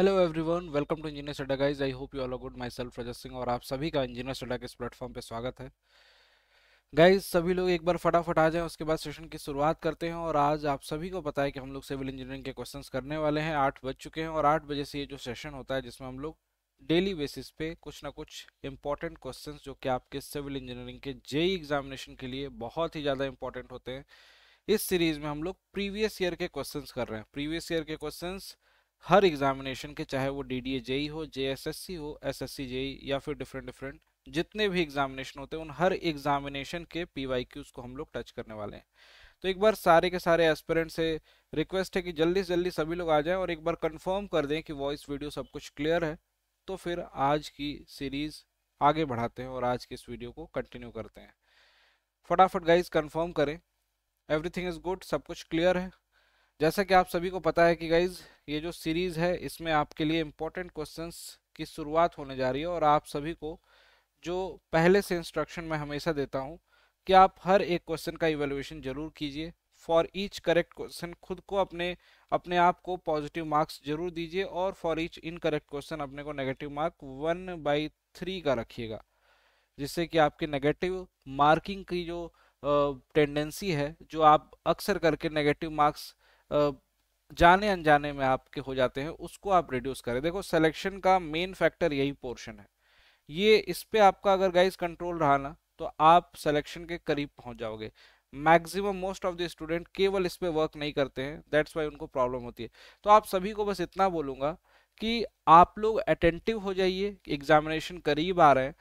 Hello everyone welcome to engineers Adda guys I hope you all good myself Rajat Singh और आप सभी का engineer स्टडा के इस प्लेटफॉर्म पे स्वागत है गाइज सभी लोग एक बार फटाफट आ जाएं उसके बाद सेशन की शुरुआत करते हैं और आज आप सभी को पता है कि हम लोग सिविल इंजीनियरिंग के क्वेश्चंस करने वाले हैं आठ बज चुके हैं और आठ बजे से ये जो सेशन होता है जिसमें हम लोग डेली बेसिस पे कुछ ना कुछ इंपॉर्टेंट क्वेश्चन जो कि आपके सिविल इंजीनियरिंग के जेई एग्जामिनेशन e के लिए बहुत ही ज़्यादा इंपॉर्टेंट होते हैं इस सीरीज़ में हम लोग प्रीवियस ईयर के क्वेश्चन कर रहे हैं प्रीवियस ईयर के क्वेश्चन हर एग्जामिनेशन के चाहे वो डी डी ए जेई हो जे एस एस सी हो एस एस सी जेई या फिर डिफरेंट डिफरेंट जितने भी एग्जामिनेशन होते हैं उन हर एग्जामिनेशन के पी वाई क्यूज को हम लोग टच करने वाले हैं तो एक बार सारे के सारे एस्पेरेंट से रिक्वेस्ट है कि जल्दी से जल्दी सभी लोग आ जाएं और एक बार कंफर्म कर दें कि वॉइस वीडियो सब कुछ क्लियर है तो फिर आज की सीरीज़ आगे बढ़ाते हैं और आज के इस वीडियो को कंटिन्यू करते हैं फटाफट गाइज कन्फर्म करें एवरीथिंग इज़ गुड सब कुछ क्लियर है जैसा कि आप सभी को पता है कि गाइज ये जो सीरीज़ है इसमें आपके लिए इम्पोर्टेंट क्वेश्चंस की शुरुआत होने जा रही है और आप सभी को जो पहले से इंस्ट्रक्शन मैं हमेशा देता हूँ कि आप हर एक क्वेश्चन का इवेल्युएशन जरूर कीजिए फॉर ईच करेक्ट क्वेश्चन खुद को अपने अपने आप को पॉजिटिव मार्क्स जरूर दीजिए और फॉर ईच इनकरेक्ट क्वेश्चन अपने को negative mark one by three का रखिएगा जिससे कि आपके नेगेटिव मार्किंग की जो टेंडेंसी है जो आप अक्सर करके नेगेटिव मार्क्स जाने अनजाने में आपके हो जाते हैं उसको आप रिड्यूस करें देखो सिलेक्शन का मेन फैक्टर यही पोर्शन है ये इस पर आपका अगर गाइज कंट्रोल रहा ना तो आप सिलेक्शन के करीब पहुंच जाओगे maximum most of the student केवल इस पर वर्क नहीं करते हैं दैट्स वाई उनको प्रॉब्लम होती है तो आप सभी को बस इतना बोलूँगा कि आप लोग अटेंटिव हो जाइए एग्जामिनेशन करीब आ रहे हैं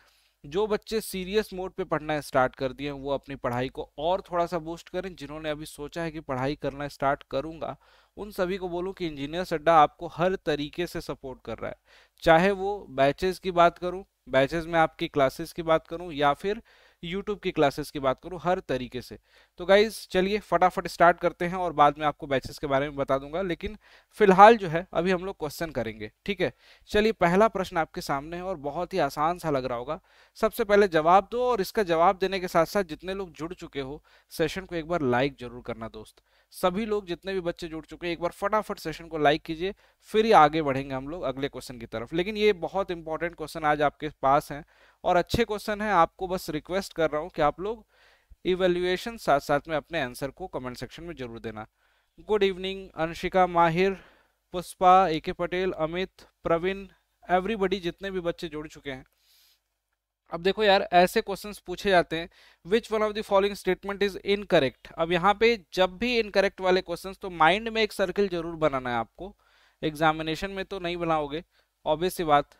जो बच्चे सीरियस मोड पे पढ़ना स्टार्ट कर दिए वो अपनी पढ़ाई को और थोड़ा सा बूस्ट करें जिन्होंने अभी सोचा है कि पढ़ाई करना स्टार्ट करूंगा उन सभी को बोलूं कि इंजीनियर अड्डा आपको हर तरीके से सपोर्ट कर रहा है चाहे वो बैचेस की बात करूं बैचेस में आपकी क्लासेस की बात करूं या फिर यूट्यूब की क्लासेस की बात करूँ हर तरीके से तो गाइज चलिए फटाफट स्टार्ट करते हैं और बाद में आपको बैचेस के बारे में बता दूंगा लेकिन फिलहाल जो है अभी हम लोग क्वेश्चन करेंगे ठीक है चलिए पहला प्रश्न आपके सामने है और बहुत ही आसान सा लग रहा होगा सबसे पहले जवाब दो और इसका जवाब देने के साथ साथ जितने लोग जुड़ चुके हो सेशन को एक बार लाइक जरूर करना दोस्त सभी लोग जितने भी बच्चे जुड़ चुके हैं एक बार फटाफट सेशन को लाइक कीजिए फिर ही आगे बढ़ेंगे हम लोग अगले क्वेश्चन की तरफ लेकिन ये बहुत इंपॉर्टेंट क्वेश्चन आज आपके पास हैं और अच्छे क्वेश्चन है आपको बस रिक्वेस्ट कर रहा हूँ कि आप लोग इवेल्युएशन साथ साथ में अपने आंसर को कमेंट सेक्शन में जरूर देना गुड इवनिंग अंशिका माहिर पुष्पा ए के पटेल अमित प्रवीण एवरीबडी जितने भी बच्चे जुड़ चुके हैं अब देखो यार ऐसे क्वेश्चन पूछे जाते हैं which one of the following statement is incorrect अब यहाँ पे जब भी इनकरेक्ट वाले क्वेश्चन तो माइंड में एक सर्किल जरूर बनाना है आपको एग्जामिनेशन में तो नहीं बनाओगे ऑब्वियस सी बात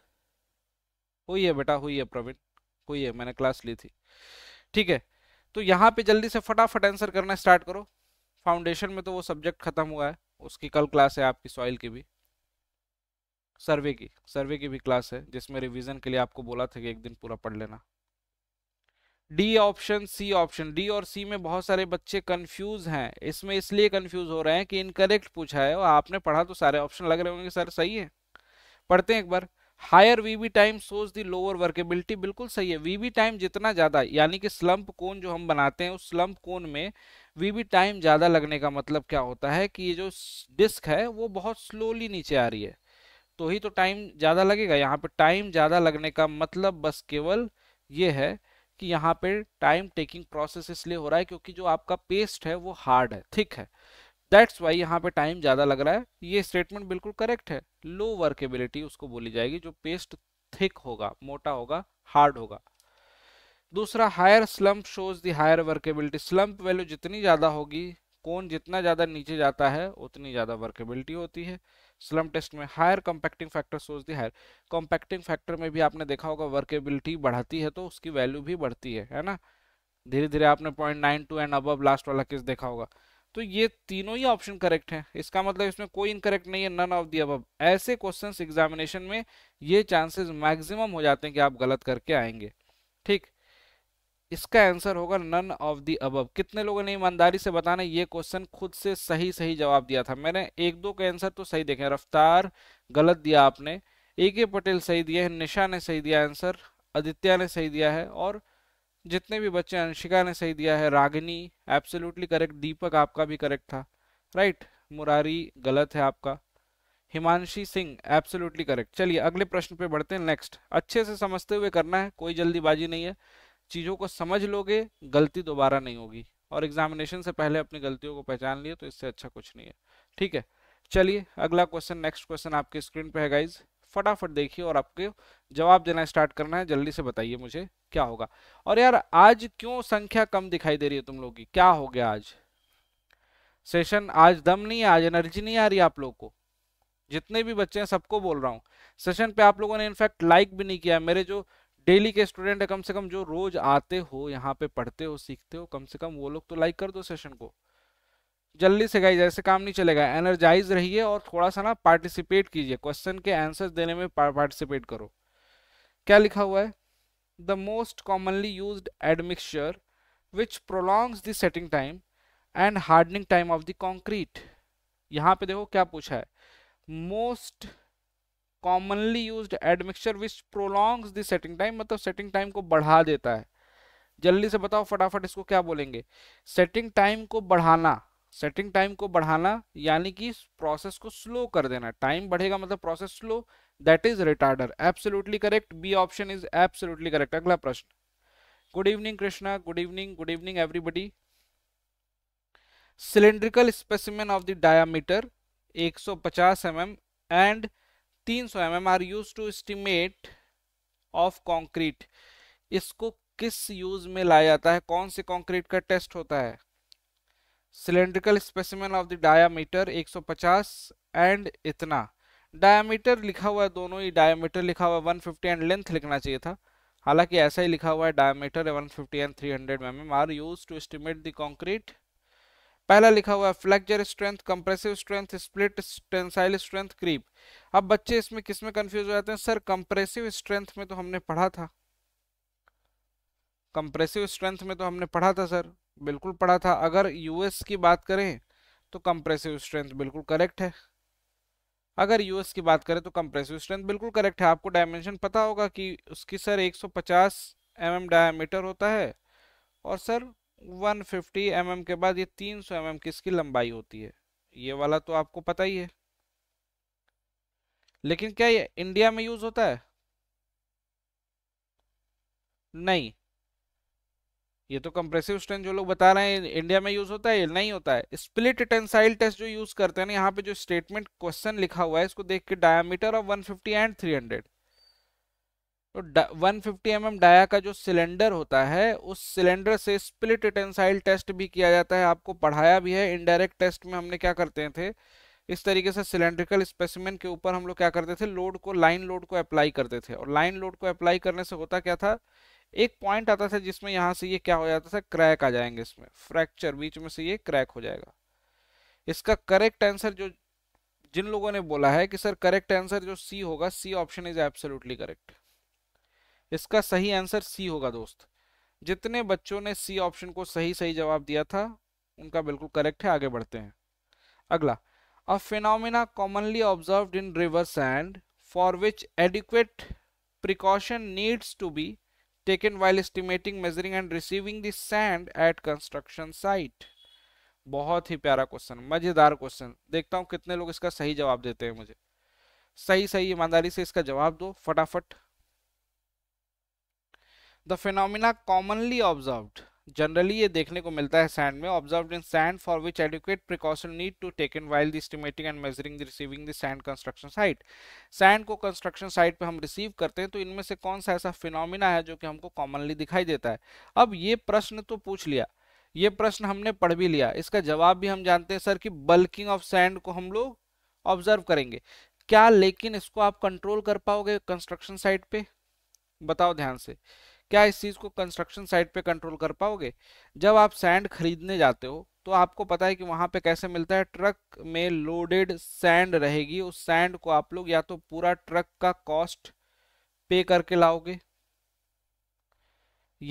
हुई है बेटा हुई है प्रवीण हुई है मैंने क्लास ली थी ठीक है तो यहाँ पे जल्दी से फटाफट आंसर करना स्टार्ट करो फाउंडेशन में तो वो सब्जेक्ट खत्म हुआ है उसकी कल क्लास है आपकी सॉइल की भी सर्वे की सर्वे की भी क्लास है जिसमें रिविजन के लिए आपको बोला था कि एक दिन पूरा पढ़ लेना D option C option D और सी में बहुत सारे बच्चे कंफ्यूज हैं इसमें इसलिए कंफ्यूज हो रहे हैं कि इनकरेक्ट पूछा है और आपने पढ़ा तो सारे ऑप्शन लग रहे होंगे सर सही है पढ़ते हैं एक बार higher Vebe time shows the lower workability बिल्कुल सही है वीवी टाइम जितना ज़्यादा यानी कि स्लम्प कोन जो हम बनाते हैं उस स्लम्प कोन में वीवी टाइम ज़्यादा लगने का मतलब क्या होता है कि ये जो डिस्क है वो बहुत स्लोली नीचे आ रही है तो ही तो टाइम ज़्यादा लगेगा यहाँ पे टाइम ज़्यादा लगने का मतलब बस केवल ये है कि यहाँ पे टाइम टेकिंग प्रोसेस इसलिए हो रहा है क्योंकि जो आपका पेस्ट है वो हार्ड है थिक है दैट्स वाई यहाँ पे टाइम ज़्यादा लग रहा है ये स्टेटमेंट बिल्कुल करेक्ट है लो वर्केबिलिटी उसको बोली जाएगी जो पेस्ट थिक होगा मोटा होगा हार्ड होगा दूसरा higher slump shows the higher workability slump value जितनी ज़्यादा होगी कौन जितना ज़्यादा नीचे जाता है उतनी ज़्यादा वर्केबिलिटी होती है स्लम टेस्ट में higher compacting factor shows the higher compacting factor में भी आपने देखा होगा वर्केबिलिटी बढ़ाती है तो उसकी वैल्यू भी बढ़ती है है ना धीरे धीरे आपने point nine two and above last वाला केस देखा होगा तो ये तीनों ही ऑप्शन करेक्ट हैं इसका मतलब इसमें कोई इनकरेक्ट नहीं है नन ऑफ दी अब ऐसे क्वेश्चंस एग्जामिनेशन में ये चांसेस मैक्सिमम हो जाते हैं कि आप गलत करके आएंगे ठीक इसका आंसर होगा नन ऑफ दी अब कितने लोगों ने ईमानदारी से बताना ये क्वेश्चन खुद से सही सही जवाब दिया था मैंने एक दो के आंसर तो सही देखे रफ्तार गलत दिया आपने ए पटेल सही दिया है निशा ने सही दिया आंसर आदित्य ने सही दिया है और जितने भी बच्चे अंशिका ने सही दिया है रागिनी एब्सोल्युटली करेक्ट दीपक आपका भी करेक्ट था राइट मुरारी गलत है आपका हिमांशी सिंह एब्सोल्युटली करेक्ट चलिए अगले प्रश्न पे बढ़ते हैं नेक्स्ट अच्छे से समझते हुए करना है कोई जल्दीबाजी नहीं है चीज़ों को समझ लोगे गलती दोबारा नहीं होगी और एग्जामिनेशन से पहले अपनी गलतियों को पहचान लिए तो इससे अच्छा कुछ नहीं है ठीक है चलिए अगला क्वेश्चन नेक्स्ट क्वेश्चन आपके स्क्रीन पे है गाइज फटाफट देखिए और आपके जवाब देना स्टार्ट करना है जल्दी से बताइए मुझे क्या होगा और यार आज क्यों संख्या कम दिखाई दे रही है तुम लोग की क्या हो गया आज सेशन आज दम नहीं है आज एनर्जी नहीं आ रही आप लोग को जितने भी बच्चे हैं सबको बोल रहा हूँ सेशन पे आप लोगों ने इनफैक्ट लाइक भी नहीं किया मेरे जो डेली के स्टूडेंट है कम से कम जो रोज आते हो यहाँ पे पढ़ते हो सीखते हो कम से कम वो लोग तो लाइक कर दो सेशन को जल्दी से गाइज ऐसे काम नहीं चलेगा एनर्जाइज रहिए और थोड़ा सा ना पार्टिसिपेट कीजिए क्वेश्चन के आंसर देने में पार्टिसिपेट करो क्या लिखा हुआ है the most commonly used admixture which prolongs the setting time and hardening time of the concrete यहाँ पे देखो क्या पूछा है most commonly used admixture which prolongs the setting time मतलब सेटिंग टाइम को बढ़ा देता है जल्दी से बताओ फटाफट इसको क्या बोलेंगे सेटिंग टाइम को बढ़ाना सेटिंग टाइम को बढ़ाना यानी कि प्रोसेस को स्लो कर देना टाइम बढ़ेगा मतलब process slow that is retarder absolutely correct B option is absolutely correct अगला प्रश्न good evening Krishna good evening good evening everybody cylindrical specimen of the diameter 150 सौ mm एंड 300 सौ mm are used to estimate of concrete इसको किस use में लाया जाता है कौन से कॉन्क्रीट का टेस्ट होता है cylindrical specimen of the diameter 150 and इतना डायामीटर लिखा हुआ है दोनों ही डायामीटर लिखा हुआ है 150 एंड लेंथ लिखना चाहिए था हालांकि ऐसा ही लिखा हुआ है diameter 150 and 300 hundred M are used to estimate the concrete पहला लिखा हुआ है flexural strength compressive strength split tensile strength creep अब बच्चे इसमें किस में कन्फ्यूज हो जाते हैं सर कंप्रेसिव स्ट्रेंथ में तो हमने पढ़ा था कंप्रेसिव स्ट्रेंथ में तो हमने पढ़ा था सर बिल्कुल पढ़ा था अगर यूएस की बात करें तो कंप्रेसिव स्ट्रेंथ बिल्कुल करेक्ट है अगर यूएस की बात करें तो कंप्रेसिव स्ट्रेंथ बिल्कुल करेक्ट है आपको डायमेंशन पता होगा कि उसकी सर 150 एम mm डायमीटर होता है और सर 150 फिफ्टी mm के बाद ये 300 सौ mm की इसकी लंबाई होती है ये वाला तो आपको पता ही है लेकिन क्या ये इंडिया में यूज होता है नहीं ये तो कंप्रेसिव स्ट्रेंथ जो लोग बता रहे हैं इंडिया में यूज होता है नहीं होता है स्प्लिट टेंसाइल टेस्ट जो यूज करते हैं ना यहाँ पे जो स्टेटमेंट क्वेश्चन लिखा हुआ है इसको देख के डायामीटर ऑफ 150 एंड 300 तो वन फिफ्टी एम डाया का जो सिलेंडर होता है उस सिलेंडर से स्प्लिट टेंसाइल टेस्ट भी किया जाता है आपको पढ़ाया भी है इनडायरेक्ट टेस्ट में हमने क्या करते थे इस तरीके से सिलेंड्रिकल स्पेसिमेन के ऊपर हम लोग क्या करते थे लोड को लाइन लोड को अप्लाई करते थे और लाइन लोड को अप्लाई करने से होता क्या था एक पॉइंट आता था जिसमें यहां से ये क्या हो जाता था क्रैक आ जाएंगे इसमें फ्रैक्चर बीच में से ये क्रैक हो जाएगा इसका करेक्ट आंसर जो जिन लोगों ने बोला है कि सर करेक्ट आंसर जो सी होगा C option is absolutely correct इसका सही आंसर सी होगा दोस्त जितने बच्चों ने सी ऑप्शन को सही सही जवाब दिया था उनका बिल्कुल करेक्ट है आगे बढ़ते हैं अगला a phenomena commonly observed in river sand for which adequate precaution needs to be taken while estimating measuring and receiving the sand at construction site बहुत ही प्यारा क्वेश्चन मजेदार क्वेश्चन देखता हूँ कितने लोग इसका सही जवाब देते हैं मुझे सही सही ईमानदारी से इसका जवाब दो फटाफट the phenomena commonly observed generally ये देखने को मिलता है सैंड में observe in sand for which adequate precaution need to taken while estimating and measuring the receiving the sand construction site sand को कंस्ट्रक्शन साइट पे हम रिसीव करते हैं तो इनमें से कौन सा ऐसा फिनोमिना है जो कि हमको कॉमनली दिखाई देता है अब ये प्रश्न तो पूछ लिया ये प्रश्न हमने पढ़ भी लिया इसका जवाब भी हम जानते हैं सर कि बल्किंग ऑफ सैंड को हम लोग ऑब्जर्व करेंगे क्या लेकिन इसको आप कंट्रोल कर पाओगे कंस्ट्रक्शन साइट पे बताओ ध्यान से क्या इस चीज़ को कंस्ट्रक्शन साइट पे कंट्रोल कर पाओगे जब आप सैंड खरीदने जाते हो तो आपको पता है कि वहाँ पे कैसे मिलता है ट्रक में लोडेड सैंड रहेगी उस सैंड को आप लोग या तो पूरा ट्रक का कॉस्ट पे करके लाओगे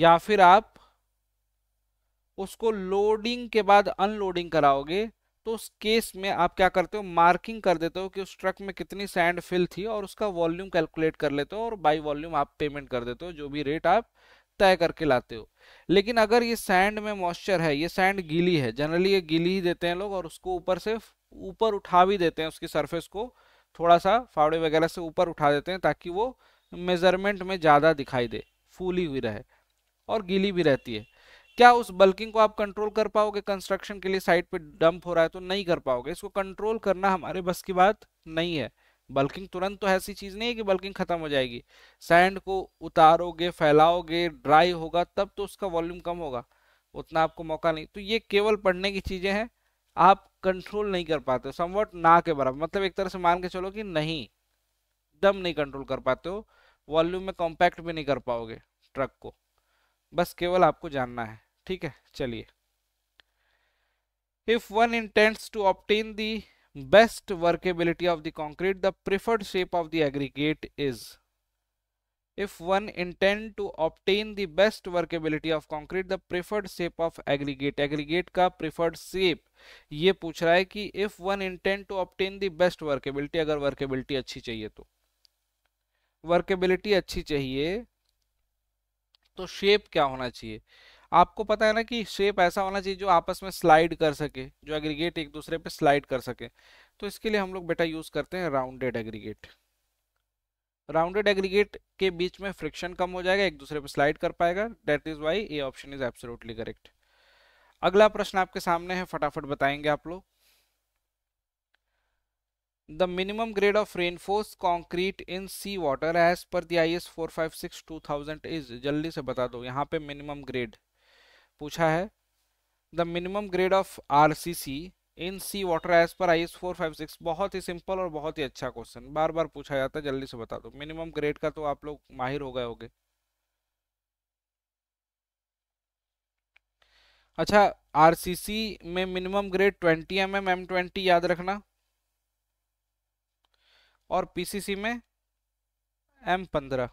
या फिर आप उसको लोडिंग के बाद अनलोडिंग कराओगे तो उस केस में आप क्या करते हो मार्किंग कर देते हो कि उस ट्रक में कितनी सैंड फिल थी और उसका वॉल्यूम कैलकुलेट कर लेते हो और बाई वॉल्यूम आप पेमेंट कर देते हो जो भी रेट आप तय करके लाते हो लेकिन अगर ये सैंड में मॉइस्चर है ये सैंड गीली है जनरली ये गीली ही देते हैं लोग और उसको ऊपर से ऊपर उठा भी देते हैं उसकी सरफेस को थोड़ा सा फावड़े वगैरह से ऊपर उठा देते हैं ताकि वो मेजरमेंट में ज़्यादा दिखाई दे फूली हुई रहे और गीली भी रहती है क्या उस बल्किंग को आप कंट्रोल कर पाओगे कंस्ट्रक्शन के लिए साइट पे डंप हो रहा है तो नहीं कर पाओगे इसको कंट्रोल करना हमारे बस की बात नहीं है बल्किंग तुरंत तो ऐसी चीज़ नहीं है कि बल्किंग खत्म हो जाएगी सैंड को उतारोगे फैलाओगे ड्राई होगा तब तो उसका वॉल्यूम कम होगा उतना आपको मौका नहीं तो ये केवल पढ़ने की चीज़ें हैं आप कंट्रोल नहीं कर पाते समवट ना के बराबर मतलब एक तरह से मान के चलो कि नहीं दम नहीं कंट्रोल कर पाते हो वॉल्यूम में कॉम्पैक्ट भी नहीं कर पाओगे ट्रक को बस केवल आपको जानना है ठीक है चलिए if one intends to obtain the best workability of the concrete the preferred shape of the aggregate is if one intend to obtain the best workability of concrete the preferred shape of aggregate aggregate का preferred shape ये पूछ रहा है कि if one intend to obtain the best workability अगर workability अच्छी चाहिए तो वर्केबिलिटी अच्छी चाहिए तो शेप क्या होना चाहिए आपको पता है ना कि शेप ऐसा होना चाहिए जो आपस में स्लाइड कर सके जो एग्रीगेट एक दूसरे पे स्लाइड कर सके तो इसके लिए हम लोग बेटा यूज करते हैं राउंडेड एग्रीगेट राउंडेड एग्रीगेट के बीच में फ्रिक्शन कम हो जाएगा एक दूसरे पे स्लाइड कर पाएगा that is why A option is absolutely correct अगला प्रश्न आपके सामने है फटाफट बताएंगे आप लोग the reinforce concrete in sea reinforced as per the I S four five six two thousand is जल्दी से बता दो यहाँ पे मिनिमम ग्रेड पूछा है the minimum grade of R C C in sea water as per I S four five six बहुत ही सिंपल और बहुत ही अच्छा क्वेश्चन बार बार पूछा जाता है जल्दी से बता दो मिनिमम ग्रेड का तो आप लोग माहिर हो गए होंगे अच्छा आर सी सी में minimum grade twenty M M M twenty याद रखना और पी सी सी में एम पंद्रह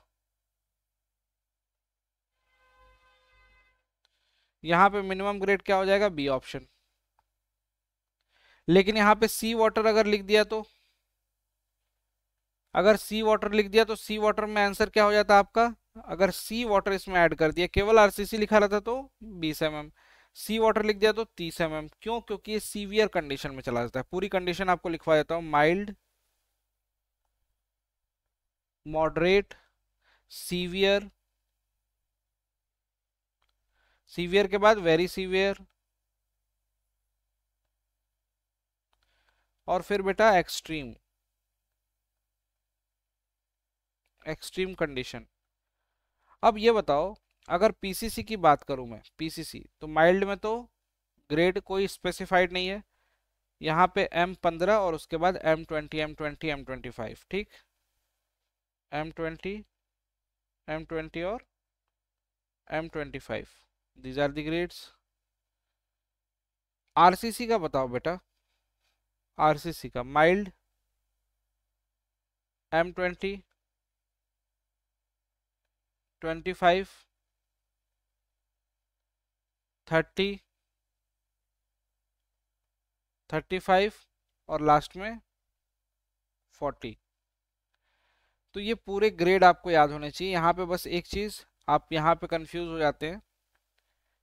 यहाँ पे मिनिमम ग्रेड क्या हो जाएगा बी ऑप्शन लेकिन यहाँ पे सी वाटर अगर लिख दिया तो अगर सी वाटर लिख दिया तो सी वाटर में आंसर क्या हो जाता आपका अगर सी वाटर इसमें ऐड कर दिया केवल आरसीसी लिखा रहता तो बीस एम एम सी वाटर लिख दिया तो तीस एम एम क्यों क्योंकि ये सीवियर कंडीशन में चला जाता है पूरी कंडीशन आपको लिखवा देता हूँ माइल्ड मॉडरेट सीवियर सीवियर के बाद वेरी सीवियर और फिर बेटा एक्सट्रीम एक्सट्रीम कंडीशन अब ये बताओ अगर पीसीसी की बात करूं मैं पीसीसी तो माइल्ड में तो ग्रेड कोई स्पेसिफाइड नहीं है यहाँ पे एम पंद्रह और उसके बाद M twenty M twenty M twenty five ठीक एम ट्वेंटी एम ट्वेंटी और M twenty five these are the grades RCC का बताओ बेटा आरसीसी का mild M twenty twenty five thirty thirty five और लास्ट में फोर्टी तो ये पूरे ग्रेड आपको याद होने चाहिए यहाँ पे बस एक चीज़ आप यहाँ पे कंफ्यूज हो जाते हैं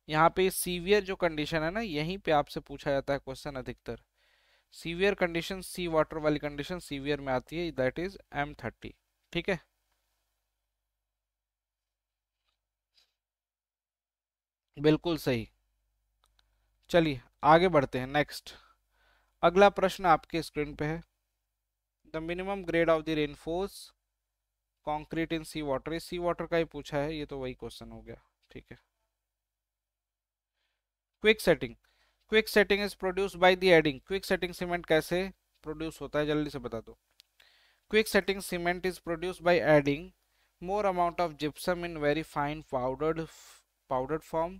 यहाँ पे सीवियर जो कंडीशन है ना यहीं पे आपसे पूछा जाता है क्वेश्चन अधिकतर सीवियर कंडीशन सी वाटर वाली कंडीशन सीवियर में आती है दैट इज एम थर्टी ठीक है बिल्कुल सही चलिए आगे बढ़ते हैं नेक्स्ट अगला प्रश्न आपके स्क्रीन पे है the minimum grade of the reinforce concrete in sea water sea water का ही पूछा है ये तो वही क्वेश्चन हो गया ठीक है quick setting quick setting is produce by the adding quick setting cement कैसे प्रोड्यूस होता है जल्दी से बता दो quick setting cement is produce by adding more amount of gypsum in very fine powdered powdered form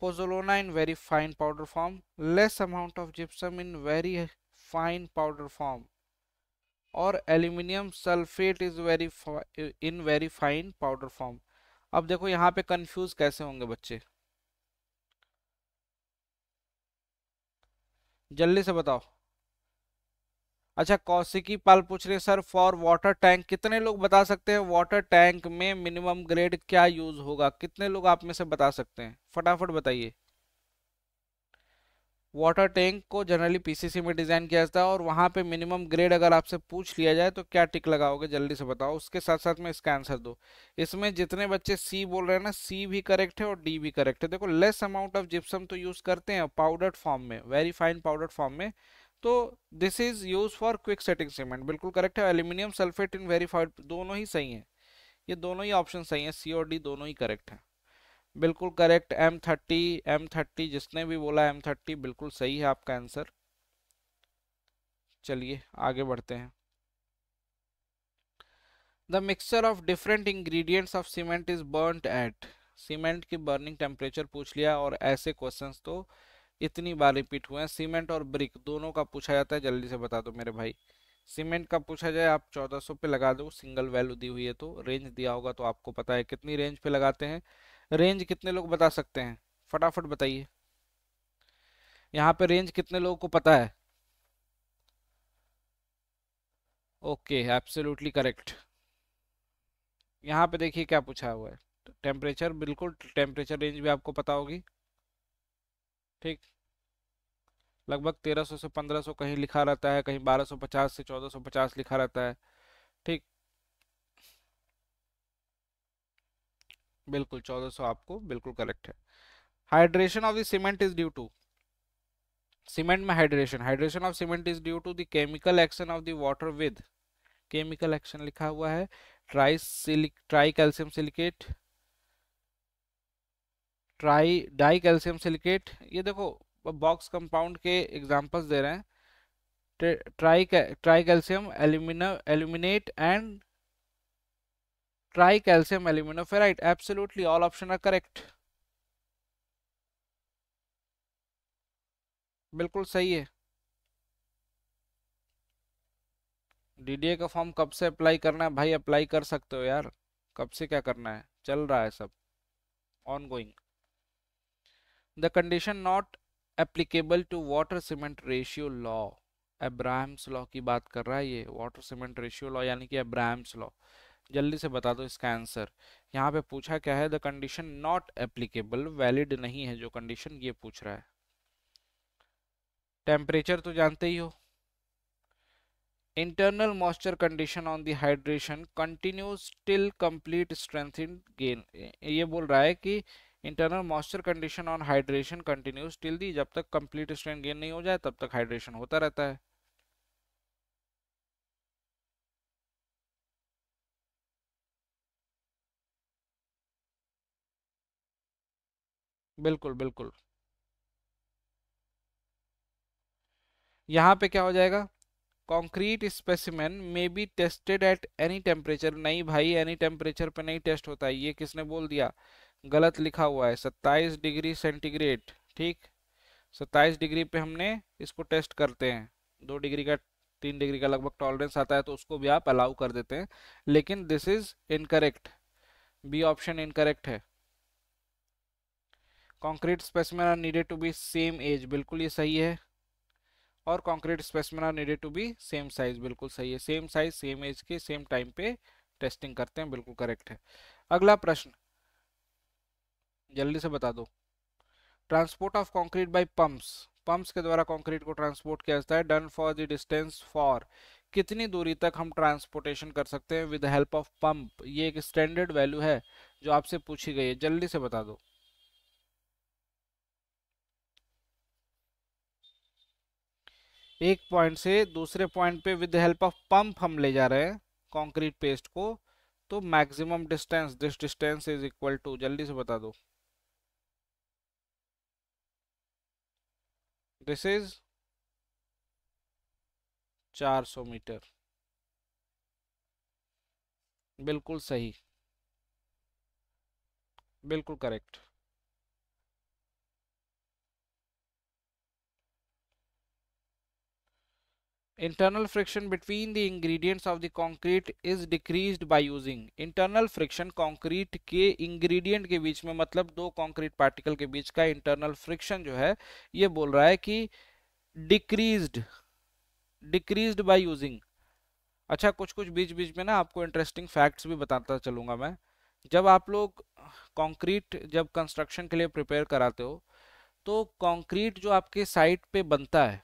pozzolana in very fine powder form less amount of gypsum in very fine powder form और aluminium sulphate is very in very fine powder form अब देखो यहाँ पे confuse कैसे होंगे बच्चे जल्दी से बताओ अच्छा कौशिकी पाल पूछ रहे सर फॉर वाटर टैंक कितने लोग बता सकते हैं वाटर टैंक में मिनिमम ग्रेड क्या यूज होगा कितने लोग आप में से बता सकते हैं फटाफट बताइए वाटर टैंक को जनरली पीसीसी में डिज़ाइन किया जाता है और वहाँ पे मिनिमम ग्रेड अगर आपसे पूछ लिया जाए तो क्या टिक लगाओगे जल्दी से बताओ उसके साथ साथ में इसका आंसर दो इसमें जितने बच्चे सी बोल रहे हैं ना सी भी करेक्ट है और डी भी करेक्ट है देखो लेस अमाउंट ऑफ जिप्सम तो यूज़ करते हैं पाउडर्ड फॉर्म में वेरी फाइन पाउडर्ड फॉर्म में तो this is use for quick setting cement बिल्कुल करेक्ट है एल्यूमिनियम सल्फेट इन वेरीफाइड दोनों ही सही हैं ये दोनों ही ऑप्शन सही हैं सी और डी दोनों ही करेक्ट हैं बिल्कुल correct M thirty M thirty जिसने भी बोला एम थर्टी बिल्कुल सही है आपका आंसर चलिए आगे बढ़ते हैं the mixture of different ingredients of cement is burn at cement की बर्निंग टेम्परेचर पूछ लिया और ऐसे क्वेश्चंस तो इतनी बार रिपीट हुए हैं सीमेंट और ब्रिक दोनों का पूछा जाता है जल्दी से बता दो मेरे भाई सीमेंट का पूछा जाए आप 1400 पे लगा दो सिंगल वैल्यू दी हुई है तो रेंज दिया होगा तो आपको पता है कितनी रेंज पे लगाते हैं रेंज कितने लोग बता सकते हैं फटाफट बताइए यहाँ पे रेंज कितने लोगों को पता है ओके एब्सोल्युटली करेक्ट यहाँ पे देखिए क्या पूछा हुआ है टेम्परेचर बिल्कुल टेम्परेचर रेंज भी आपको पता होगी ठीक लगभग 1300 से 1500 कहीं लिखा रहता है कहीं 1250 से 1450 लिखा रहता है बिल्कुल चौदह सौ आपको बिल्कुल करेक्ट है hydration of the cement is due to cement में hydration hydration of cement is due to the chemical action of the water with chemical action लिखा हुआ है tri silic tri calcium silicate tri di calcium silicate ये देखो Bogue's compound के examples दे रहे हैं tri tri calcium aluminate and tri aluminum aluminoferrite absolutely all option are correct बिल्कुल सही है डीडीए का फॉर्म कब से अप्लाई करना है भाई अप्लाई कर सकते हो यार कब से क्या करना है चल रहा है सब ongoing the condition not applicable to water cement ratio law Abrams' law की बात कर रहा है ये वाटर सीमेंट रेशियो लॉ यानी कि एब्राहम्स लॉ जल्दी से बता दो इसका आंसर यहाँ पे पूछा क्या है the condition not applicable valid नहीं है जो कंडीशन ये पूछ रहा है टेम्परेचर तो जानते ही हो internal moisture condition on the hydration continues till complete strength in gain ये बोल रहा है कि internal moisture condition on hydration continue still the जब तक कंप्लीट स्ट्रेंथ गेन नहीं हो जाए तब तक हाइड्रेशन होता रहता है बिल्कुल बिल्कुल यहाँ पे क्या हो जाएगा concrete specimen may be tested at any temperature नहीं भाई एनी टेम्परेचर पे नहीं टेस्ट होता है ये किसने बोल दिया गलत लिखा हुआ है सत्ताईस डिग्री सेंटीग्रेड ठीक सत्ताईस डिग्री पे हमने इसको टेस्ट करते हैं दो डिग्री का तीन डिग्री का लगभग टॉलरेंस आता है तो उसको भी आप अलाउ कर देते हैं लेकिन this is incorrect B option incorrect है concrete specimen are needed to be same age बिल्कुल ये सही है और concrete specimen are needed to be same size बिल्कुल सही है सेम साइज सेम एज के सेम टाइम पे टेस्टिंग करते हैं बिल्कुल करेक्ट है अगला प्रश्न जल्दी से बता दो transport of concrete by pumps pumps के द्वारा कॉन्क्रीट को ट्रांसपोर्ट किया जाता है done for the distance for कितनी दूरी तक हम ट्रांसपोर्टेशन कर सकते हैं विद हेल्प ऑफ पंप ये एक स्टैंडर्ड वैल्यू है जो आपसे पूछी गई है जल्दी से बता दो एक पॉइंट से दूसरे पॉइंट पे विद हेल्प ऑफ पंप हम ले जा रहे हैं कंक्रीट पेस्ट को तो maximum distance this distance is equal to जल्दी से बता दो दिस इज 400 मीटर बिल्कुल सही बिल्कुल correct internal friction between the ingredients of the concrete is decreased by using internal friction concrete के ingredient के बीच में मतलब दो concrete particle के बीच का internal friction जो है ये बोल रहा है कि decreased decreased by using अच्छा कुछ कुछ बीच बीच में ना आपको इंटरेस्टिंग फैक्ट्स भी बताता चलूँगा मैं जब आप लोग कंक्रीट जब कंस्ट्रक्शन के लिए प्रिपेयर कराते हो तो कंक्रीट जो आपके साइट पे बनता है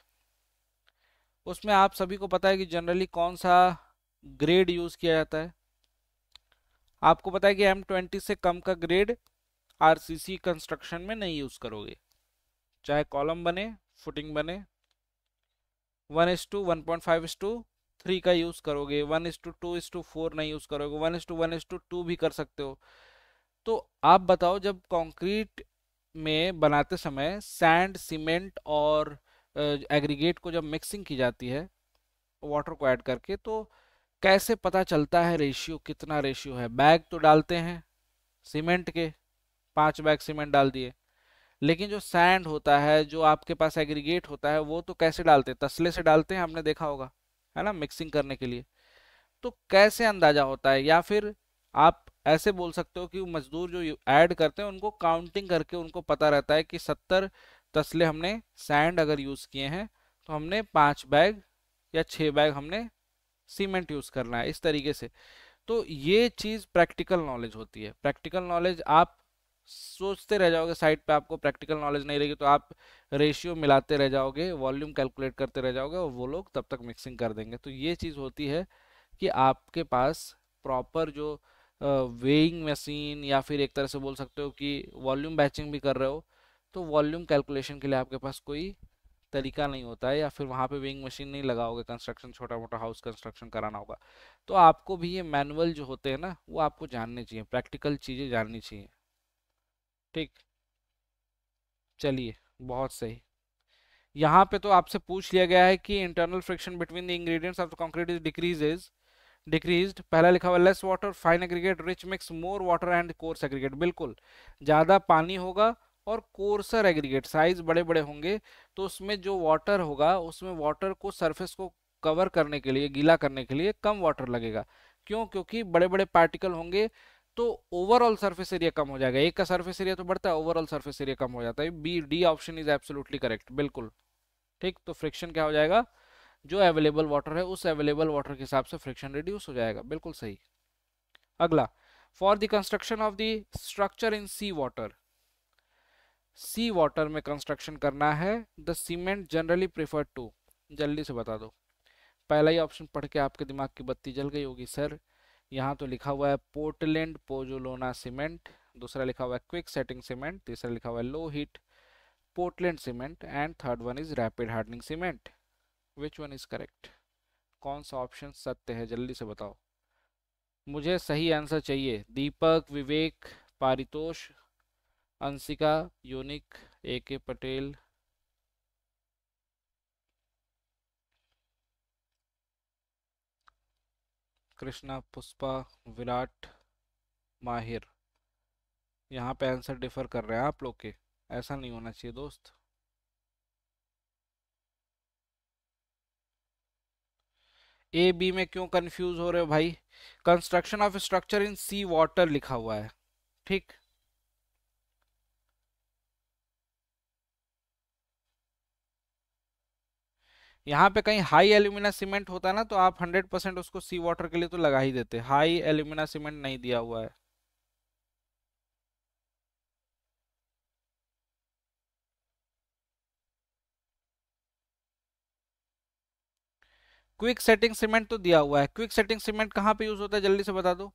उसमें आप सभी को पता है कि जनरली कौन सा ग्रेड यूज़ किया जाता है आपको पता है कि एम ट्वेंटी से कम का ग्रेड आरसीसी कंस्ट्रक्शन में नहीं यूज़ करोगे चाहे कॉलम बने फुटिंग बने one is to one point five is to three का यूज़ करोगे one is to two is to four नहीं यूज़ करोगे one is to one is to two भी कर सकते हो तो आप बताओ जब कंक्रीट में बनाते समय सैंड सीमेंट और एग्रीगेट को जब मिक्सिंग की जाती है वाटर को ऐड करके तो कैसे पता चलता है रेशियो कितना रेशियो है बैग तो डालते हैं सीमेंट के पांच बैग सीमेंट डाल दिए लेकिन जो सैंड होता है जो आपके पास एग्रीगेट होता है वो तो कैसे डालते हैं तसले से डालते हैं आपने देखा होगा है ना मिक्सिंग करने के लिए तो कैसे अंदाज़ा होता है या फिर आप ऐसे बोल सकते हो कि मज़दूर जो ऐड करते हैं उनको काउंटिंग करके उनको पता रहता है कि सत्तर तसले हमने सैंड अगर यूज़ किए हैं तो हमने पाँच बैग या छः बैग हमने सीमेंट यूज़ करना है इस तरीके से तो ये चीज़ प्रैक्टिकल नॉलेज होती है प्रैक्टिकल नॉलेज आप सोचते रह जाओगे साइट पे आपको प्रैक्टिकल नॉलेज नहीं रहेगी तो आप रेशियो मिलाते रह जाओगे वॉल्यूम कैलकुलेट करते रह जाओगे और वो लोग तब तक मिक्सिंग कर देंगे तो ये चीज़ होती है कि आपके पास प्रॉपर जो वेइंग मशीन या फिर एक तरह से बोल सकते हो कि वॉल्यूम बैचिंग भी कर रहे हो तो वॉल्यूम कैलकुलेशन के लिए आपके पास कोई तरीका नहीं होता है या फिर वहाँ पे वेइंग मशीन नहीं लगाओगे कंस्ट्रक्शन छोटा मोटा हाउस कंस्ट्रक्शन कराना होगा तो आपको भी ये मैनुअल जो होते हैं ना वो आपको जानने चाहिए प्रैक्टिकल चीज़ें जाननी चाहिए ठीक चलिए बहुत सही यहाँ पे तो आपसे पूछ लिया गया है कि internal friction between the ingredients of the concrete is decrease decrease पहला लिखा हुआ less water fine aggregate rich mix more water and coarse aggregate बिल्कुल ज़्यादा पानी होगा और कोर्सर एग्रीगेट साइज बड़े बड़े होंगे तो उसमें जो वाटर होगा उसमें वाटर को सरफेस को कवर करने के लिए गीला करने के लिए कम वाटर लगेगा क्यों क्योंकि बड़े बड़े पार्टिकल होंगे तो ओवरऑल सरफेस एरिया कम हो जाएगा एक का सरफेस एरिया तो बढ़ता है ओवरऑल सरफेस एरिया कम हो जाता है B D option is absolutely correct बिल्कुल ठीक तो फ्रिक्शन क्या हो जाएगा जो अवेलेबल वाटर है उस अवेलेबल वाटर के हिसाब से फ्रिक्शन रिड्यूस हो जाएगा बिल्कुल सही अगला for the construction of the structure in sea water sea water में कंस्ट्रक्शन करना है the cement generally prefer to जल्दी से बता दो पहला ही ऑप्शन पढ़ के आपके दिमाग की बत्ती जल गई होगी सर यहाँ तो लिखा हुआ है पोर्टलैंड पोजोलोना सीमेंट दूसरा लिखा हुआ है क्विक सेटिंग सीमेंट तीसरा लिखा हुआ है low heat Portland cement and third one is rapid hardening cement which one is correct कौन सा ऑप्शन सत्य है जल्दी से बताओ मुझे सही आंसर चाहिए Deepak Vivek Paritosh Anshika Unique A K Patel Krishna Pushpa Virat माहिर यहाँ पे आंसर डिफर कर रहे हैं आप लोग के ऐसा नहीं होना चाहिए दोस्त ए बी में क्यों कंफ्यूज हो रहे हो भाई construction of structure in sea water लिखा हुआ है ठीक यहाँ पे कहीं हाई एल्यूमिना सीमेंट होता ना तो आप 100 परसेंट उसको सी वाटर के लिए तो लगा ही देते हाई एल्यूमिना सीमेंट नहीं दिया हुआ है क्विक सेटिंग सीमेंट तो दिया हुआ है क्विक सेटिंग सीमेंट कहाँ पे यूज होता है जल्दी से बता दो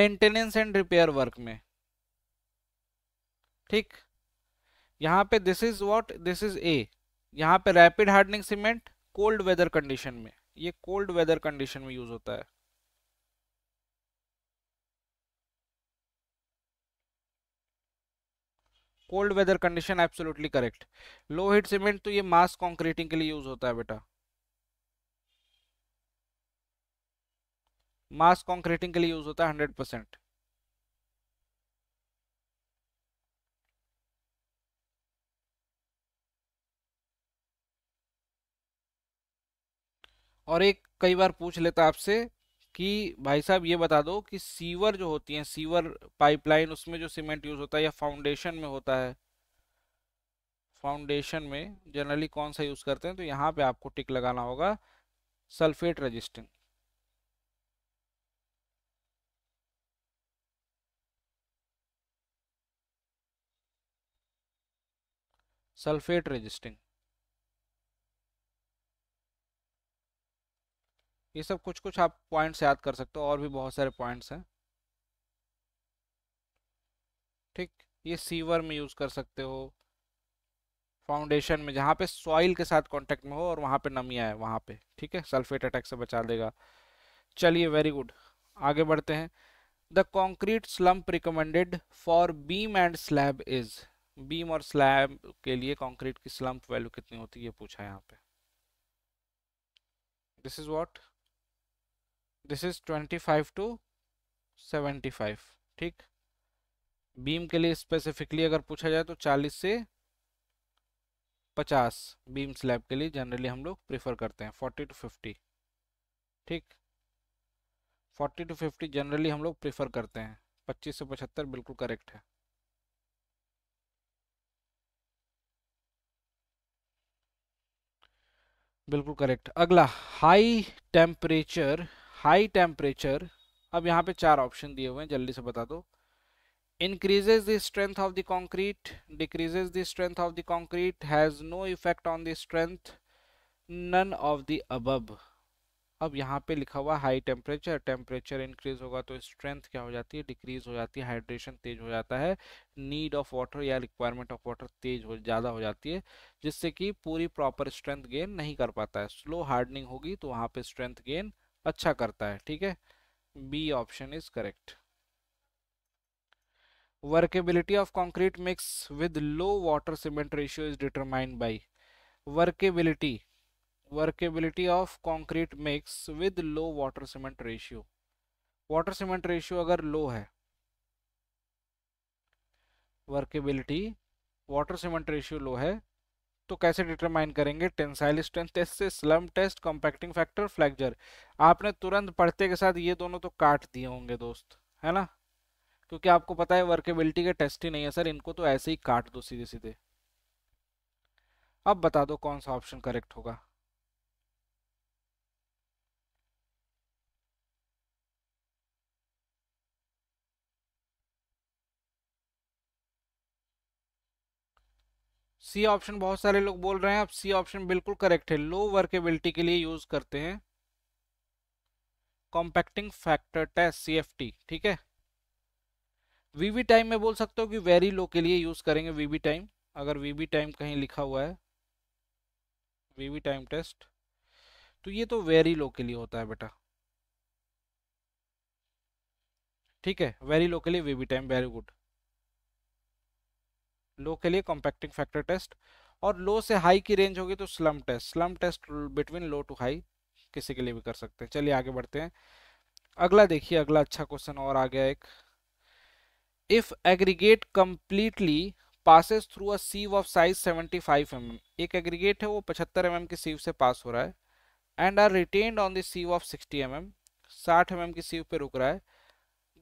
मेंटेनेंस एंड रिपेयर वर्क में ठीक यहाँ पे this is what this is a यहाँ पे rapid hardening cement cold weather condition में ये कोल्ड वेदर कंडीशन में यूज होता है cold weather condition absolutely correct low heat cement तो ये मास कॉन्क्रीटिंग के लिए यूज होता है बेटा मास कॉन्क्रीटिंग के लिए यूज होता है हंड्रेड परसेंट और एक कई बार पूछ लेता आपसे कि भाई साहब ये बता दो कि सीवर जो होती है सीवर पाइपलाइन उसमें जो सीमेंट यूज होता है या फाउंडेशन में होता है फाउंडेशन में जनरली कौन सा यूज करते हैं तो यहाँ पे आपको टिक लगाना होगा सल्फेट रजिस्टिंग सल्फेट रजिस्टिंग ये सब कुछ कुछ आप पॉइंट्स याद कर सकते हो और भी बहुत सारे पॉइंट्स हैं ठीक ये सीवर में यूज़ कर सकते हो फाउंडेशन में जहाँ पे सॉइल के साथ कांटेक्ट में हो और वहाँ पे नमी आए वहाँ पे ठीक है सल्फेट अटैक से बचा देगा चलिए वेरी गुड आगे बढ़ते हैं the concrete slump recommended for beam and slab is beam और स्लैब के लिए कॉन्क्रीट की स्लम्प वैल्यू कितनी होती है ये पूछा है यहाँ पे this is what this is five to five ठीक बीम के लिए स्पेसिफिकली अगर पूछा जाए तो चालीस से पचास बीम स्लैब के लिए जनरली हम लोग प्रेफर करते हैं फोर्टी टू फिफ्टी ठीक फोर्टी टू फिफ्टी जनरली हम लोग प्रेफर करते हैं पच्चीस से पचहत्तर बिल्कुल करेक्ट है बिल्कुल करेक्ट अगला हाई टेम्परेचर हाई टेम्परेचर अब यहाँ पे चार ऑप्शन दिए हुए हैं जल्दी से बता दो increases the strength of the concrete decreases the strength of the concrete has no effect on the strength none of the अबब अब यहाँ पे लिखा हुआ हाई टेम्परेचर टेम्परेचर इंक्रीज होगा तो स्ट्रेंथ क्या हो जाती है डिक्रीज हो जाती है हाइड्रेशन तेज हो जाता है नीड ऑफ वाटर या रिक्वायरमेंट ऑफ वाटर तेज हो ज़्यादा हो जाती है जिससे कि पूरी प्रॉपर स्ट्रेंथ गेन नहीं कर पाता है स्लो हार्डनिंग होगी तो वहाँ पे स्ट्रेंथ गेन अच्छा करता है ठीक है B option is correct workability of concrete mix with low water cement ratio is determined by workability workability of concrete mix with low water cement ratio water cement ratio अगर low है workability water cement ratio low है तो कैसे determine करेंगे tensile strength test से slump test compacting factor flexure आपने तुरंत पढ़ते के साथ ये दोनों तो काट दिए होंगे दोस्त है ना क्योंकि आपको पता है वर्केबिलिटी के टेस्ट ही नहीं है सर इनको तो ऐसे ही काट दो सीधे सीधे अब बता दो कौन सा ऑप्शन करेक्ट होगा सी ऑप्शन बहुत सारे लोग बोल रहे हैं अब सी ऑप्शन बिल्कुल करेक्ट है लो वर्केबिलिटी के लिए यूज करते हैं compacting factor test C F T ठीक है वीवी टाइम में बोल सकते हो कि वेरी लो के लिए यूज करेंगे वीवी टाइम अगर वीवी टाइम कहीं लिखा हुआ है वीवी टाइम टेस्ट तो ये तो वेरी लो के लिए होता है बेटा ठीक है वेरी लो के लिए VV time very good low के लिए कॉम्पैक्टिंग फैक्टर टेस्ट और लो से हाई की रेंज होगी तो slump test slump test between low to high किसी के लिए भी कर सकते हैं चलिए आगे बढ़ते हैं अगला देखिए अगला अच्छा क्वेश्चन और आ गया एक if aggregate completely passes through a sieve of size five M एक एग्रीगेट है वो पचहत्तर एम mm की सीव से पास हो रहा है and are retained on the sieve of sixty M M साठ एम mm की सीव पे रुक रहा है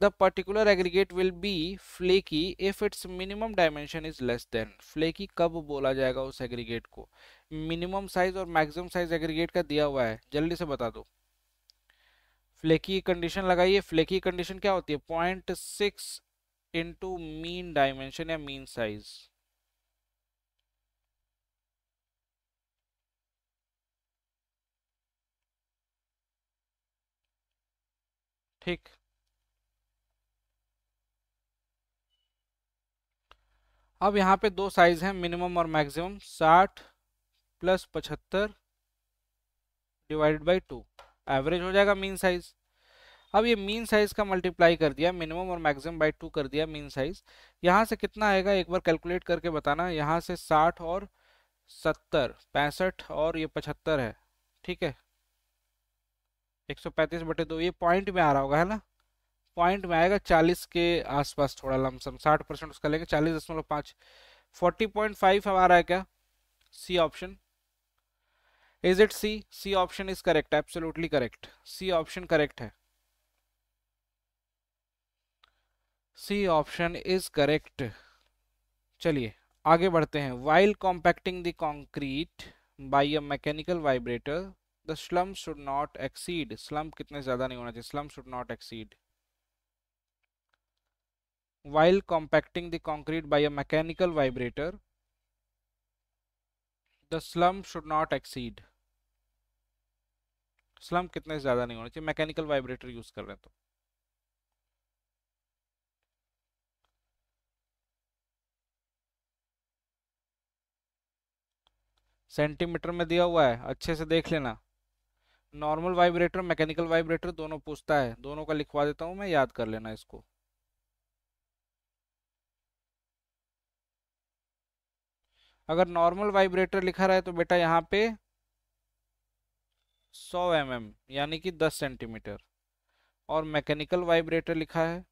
the particular aggregate will be flaky if its minimum dimension is less than flaky कब बोला जाएगा उस aggregate को minimum size और maximum size aggregate का दिया हुआ है जल्दी से बता दो flaky condition लगाइए flaky condition क्या होती है point six into mean dimension या मीन साइज ठीक अब यहाँ पे दो साइज हैं मिनिमम और मैक्सिमम साठ प्लस पचहत्तर डिवाइडेड बाई टू एवरेज हो जाएगा मीन साइज अब ये मीन साइज का मल्टीप्लाई कर दिया मिनिमम और मैक्सिमम बाई टू कर दिया मीन साइज यहाँ से कितना आएगा एक बार कैलकुलेट करके बताना यहाँ से साठ और सत्तर पैंसठ और ये पचहत्तर है ठीक है एक सौ पैंतीस बटे दो ये पॉइंट में आ रहा होगा है ना पॉइंट में आएगा चालीस के आसपास थोड़ा लमसम साठ परसेंट उसका लेंगे चालीस दशमलव पाँच फोर्टी पॉइंट फाइव हमारा है क्या C option is it C C option is correct absolutely correct C option correct है सी ऑप्शन इज करेक्ट चलिए आगे बढ़ते हैं while compacting the concrete by a mechanical vibrator the slump should not exceed slump कितने ज़्यादा नहीं होना चाहिए slump should not exceed while compacting the concrete by a mechanical vibrator the slump should not exceed slump कितने se ज़्यादा नहीं hona चाहिए mechanical vibrator use कर रहे to तो सेंटीमीटर में दिया हुआ है अच्छे से देख लेना नॉर्मल वाइब्रेटर मैकेनिकल वाइब्रेटर दोनों पूछता है दोनों का लिखवा देता हूँ मैं याद कर लेना इसको अगर नॉर्मल वाइब्रेटर लिखा रहा है तो बेटा यहाँ पे 100 एम mm, यानी कि 10 सेंटीमीटर और मैकेनिकल वाइब्रेटर लिखा है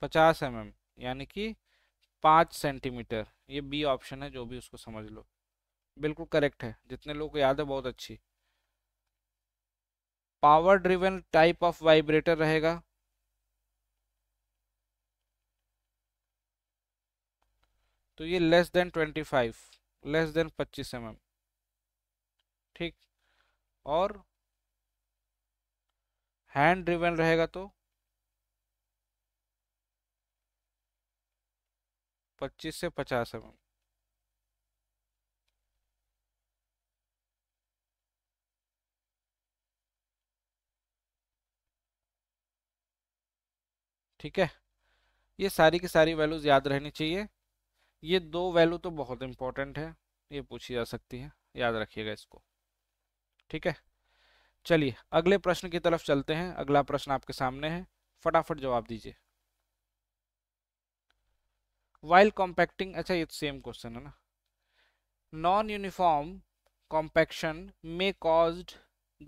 पचास एम mm, यानी कि पाँच सेंटीमीटर ये बी ऑप्शन है जो भी उसको समझ लो बिल्कुल करेक्ट है जितने लोग को याद है बहुत अच्छी power driven type of vibrator रहेगा तो ये less than twenty five less than पच्चीस एम एम ठीक और हैंड ड्रिवन रहेगा तो पच्चीस से पचास एम एम ठीक है ये सारी की सारी वैल्यूज याद रहनी चाहिए ये दो वैल्यू तो बहुत इंपॉर्टेंट है ये पूछी जा सकती है याद रखिएगा इसको ठीक है चलिए अगले प्रश्न की तरफ चलते हैं अगला प्रश्न आपके सामने है फटाफट जवाब दीजिए वाइल कॉम्पैक्टिंग अच्छा ये तो सेम क्वेश्चन है ना non uniform compaction may caused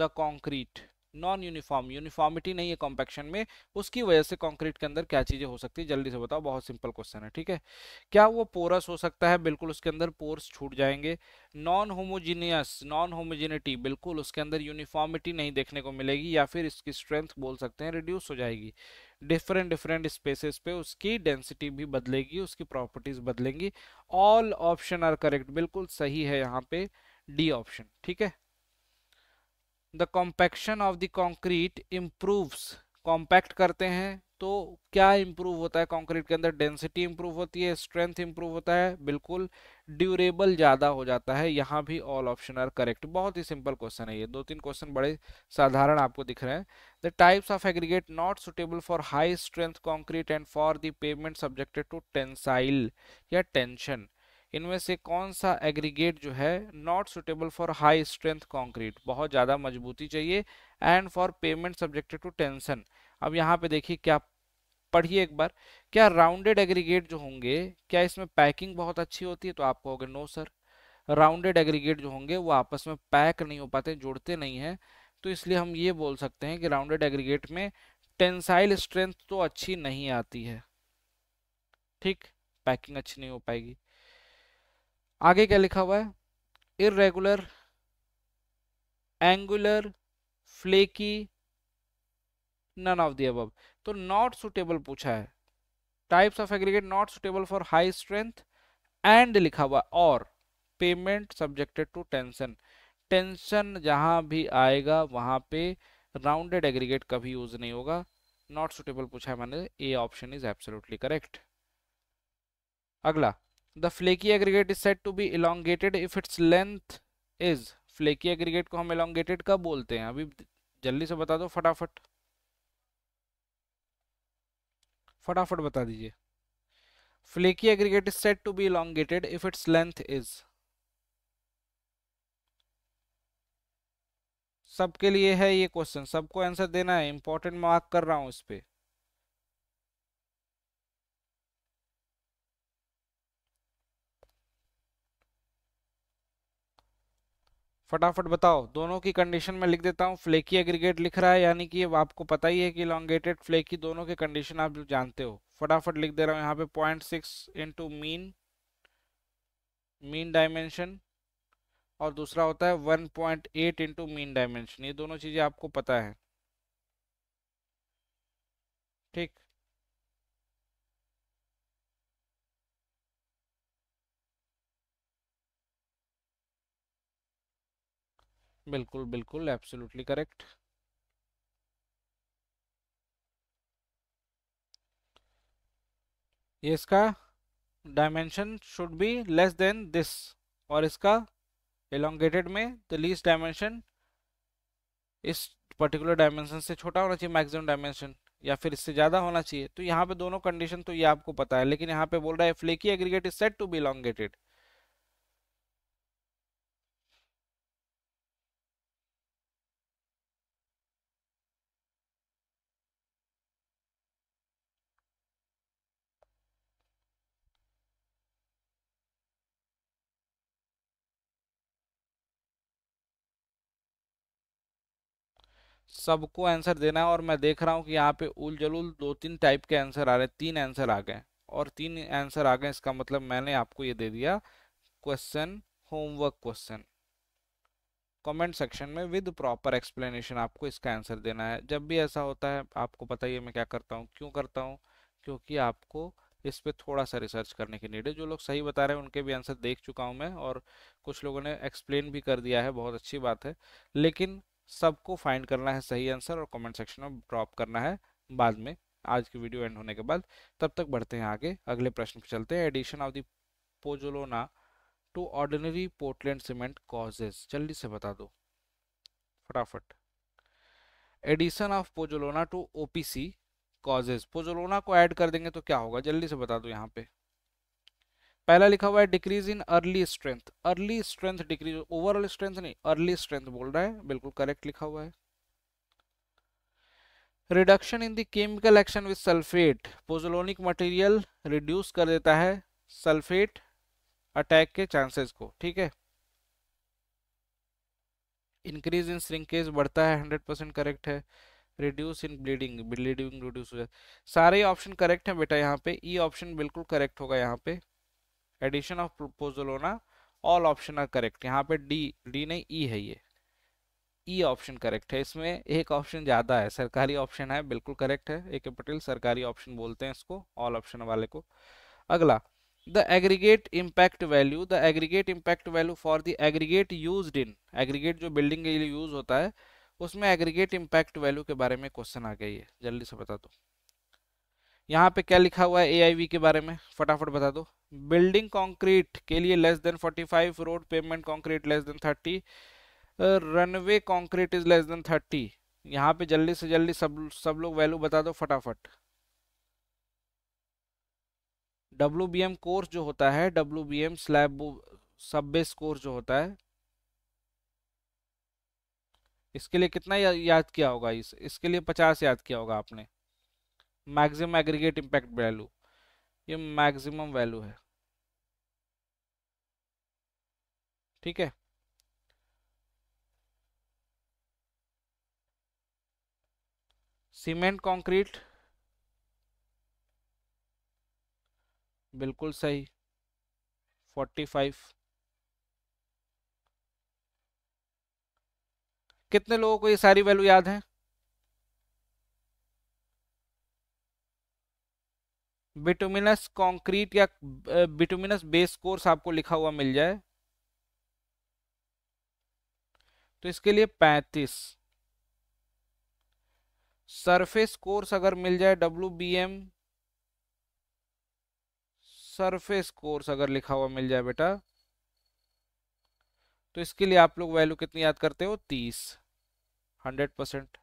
the concrete non uniform uniformity नहीं है कॉम्पेक्शन में उसकी वजह से कंक्रीट के अंदर क्या चीज़ें हो सकती है जल्दी से बताओ बहुत सिंपल क्वेश्चन है ठीक है क्या वो पोरस हो सकता है बिल्कुल उसके अंदर पोर्स छूट जाएंगे नॉन होमोजीनियस नॉन होमोजीनिटी बिल्कुल उसके अंदर यूनिफॉर्मिटी नहीं देखने को मिलेगी या फिर इसकी स्ट्रेंथ बोल सकते हैं रिड्यूस हो जाएगी डिफरेंट डिफरेंट स्पेसेस पे उसकी डेंसिटी भी बदलेगी उसकी प्रॉपर्टीज बदलेंगी ऑल ऑप्शन आर करेक्ट बिल्कुल सही है यहाँ पे डी ऑप्शन ठीक है the compaction of the concrete improves compact करते हैं तो क्या इम्प्रूव होता है कॉन्क्रीट के अंदर डेंसिटी इम्प्रूव होती है स्ट्रेंथ इम्प्रूव होता है बिल्कुल ड्यूरेबल ज़्यादा हो जाता है यहाँ भी ऑल ऑप्शन आर करेक्ट बहुत ही सिंपल क्वेश्चन है ये दो तीन क्वेश्चन बड़े साधारण आपको दिख रहे हैं the types of aggregate not suitable for high strength concrete and for the pavement subjected to tensile या टेंशन इनमें से कौन सा एग्रीगेट जो है not suitable for high strength concrete बहुत ज़्यादा मजबूती चाहिए and for pavement subjected to tension अब यहाँ पे देखिए क्या पढ़िए एक बार क्या राउंडेड एग्रीगेट जो होंगे क्या इसमें पैकिंग बहुत अच्छी होती है तो आप कहोगे नो सर राउंडेड एग्रीगेट जो होंगे वो आपस में पैक नहीं हो पाते जुड़ते नहीं हैं तो इसलिए हम ये बोल सकते हैं कि राउंडेड एग्रीगेट में टेंसाइल स्ट्रेंथ तो अच्छी नहीं आती है ठीक पैकिंग अच्छी नहीं हो पाएगी आगे क्या लिखा हुआ है irregular angular flaky none of the अब तो नॉट सुटेबल पूछा है types of aggregate not suitable for high strength and लिखा हुआ और pavement subjected to tension tension जहां भी आएगा वहां पे राउंडेड एग्रीगेट कभी यूज नहीं होगा नॉट सुटेबल पूछा है मैंने A option is absolutely correct अगला the flaky aggregate is said to be elongated if its length is flaky aggregate को हम इलांगेटेड कब बोलते हैं अभी जल्दी से बता दो फटाफट फटाफट बता दीजिए flaky aggregate is said to be elongated if its length is सबके लिए है ये क्वेश्चन सबको आंसर देना है इंपॉर्टेंट मार्क कर रहा हूं इस पर फटाफट बताओ दोनों की कंडीशन में लिख देता हूँ फ्लेकी एग्रीगेट लिख रहा है यानी कि आपको पता ही है कि लॉन्गेटेड फ्लेकी दोनों के कंडीशन आप जानते हो फटाफट लिख दे रहा हूँ यहाँ पे point six into mean mean dimension और दूसरा होता है one point eight into mean dimension ये दोनों चीज़ें आपको पता है ठीक बिल्कुल बिल्कुल एब्सोल्युटली करेक्ट ये इसका dimension should be less than this और इसका एलोंगेटेड में द लीस्ट डायमेंशन इस पर्टिकुलर डायमेंशन से छोटा होना चाहिए मैक्सिमम डायमेंशन या फिर इससे ज़्यादा होना चाहिए तो यहाँ पे दोनों कंडीशन तो ये आपको पता है लेकिन यहाँ पे बोल रहा है flaky aggregate is said to be elongated सबको आंसर देना है और मैं देख रहा हूँ कि यहाँ पे उल जलूल दो तीन टाइप के आंसर आ रहे हैं तीन आंसर आ गए और तीन आंसर आ गए इसका मतलब मैंने आपको ये दे दिया question homework question comment section में विद प्रॉपर एक्सप्लेनेशन आपको इसका आंसर देना है जब भी ऐसा होता है आपको पता ही मैं क्या करता हूँ क्यों करता हूँ क्योंकि आपको इस पर थोड़ा सा रिसर्च करने की नीड है जो लोग सही बता रहे हैं उनके भी आंसर देख चुका हूँ मैं और कुछ लोगों ने एक्सप्लेन भी कर दिया है बहुत अच्छी बात है लेकिन सबको फाइंड करना है सही आंसर और कमेंट सेक्शन में ड्रॉप करना है बाद में आज की वीडियो एंड होने के बाद तब तक बढ़ते हैं आगे अगले प्रश्न पे चलते हैं addition of the pozzolana to ordinary Portland cement causes जल्दी से बता दो फटाफट addition of pozzolana to OPC causes pozzolana को ऐड कर देंगे तो क्या होगा जल्दी से बता दो यहाँ पे पहला लिखा हुआ है decrease in early strength early strength decrease overall strength नहीं अर्ली स्ट्रेंथ बोल रहा है बिल्कुल करेक्ट लिखा हुआ है reduction in the chemical action with sulphate pozzolanic material reduce कर देता है सल्फेट अटैक के चांसेस को ठीक है इंक्रीज इन श्रिंकेज बढ़ता है हंड्रेड परसेंट करेक्ट है reduce in bleeding bleeding reduce हो जाए सारे ऑप्शन करेक्ट हैं बेटा यहाँ पे ई e ऑप्शन बिल्कुल करेक्ट होगा यहाँ पे एडिशन ऑफ प्रपोजल होना ऑल ऑप्शन आर करेक्ट यहाँ पे डी डी नहीं ई e है ये ई ऑप्शन करेक्ट है इसमें एक ऑप्शन ज़्यादा है सरकारी ऑप्शन है बिल्कुल करेक्ट है ए के पटेल सरकारी ऑप्शन बोलते हैं इसको ऑल ऑप्शन वाले को अगला the aggregate impact value the aggregate impact value for the aggregate use in aggregate जो बिल्डिंग के लिए यूज होता है उसमें एग्रीगेट इम्पैक्ट वैल्यू के बारे में क्वेश्चन आ गया है जल्दी से बता दो यहाँ पे क्या लिखा हुआ है एआईवी के बारे में फटाफट बता दो बिल्डिंग कंक्रीट के लिए less than 45 road pavement concrete less than 30 runway concrete is less than 30 यहाँ पे जल्दी से जल्दी सब सब लोग वैल्यू बता दो फटाफट डब्ल्यू बी एम कोर्स जो होता है W B M slab sub base course जो होता है इसके लिए कितना याद किया होगा इस इसके लिए पचास याद किया होगा आपने मैक्सिमम एग्रीगेट इंपैक्ट वैल्यू ये मैक्सिमम वैल्यू है ठीक है सीमेंट कंक्रीट बिल्कुल सही 45 कितने लोगों को ये सारी वैल्यू याद है बिटुमिनस कंक्रीट या बिटुमिनस बेस कोर्स आपको लिखा हुआ मिल जाए तो इसके लिए पैंतीस सरफेस कोर्स अगर मिल जाए W B M surface course अगर लिखा हुआ मिल जाए बेटा तो इसके लिए आप लोग वैल्यू कितनी याद करते हो तीस हंड्रेड परसेंट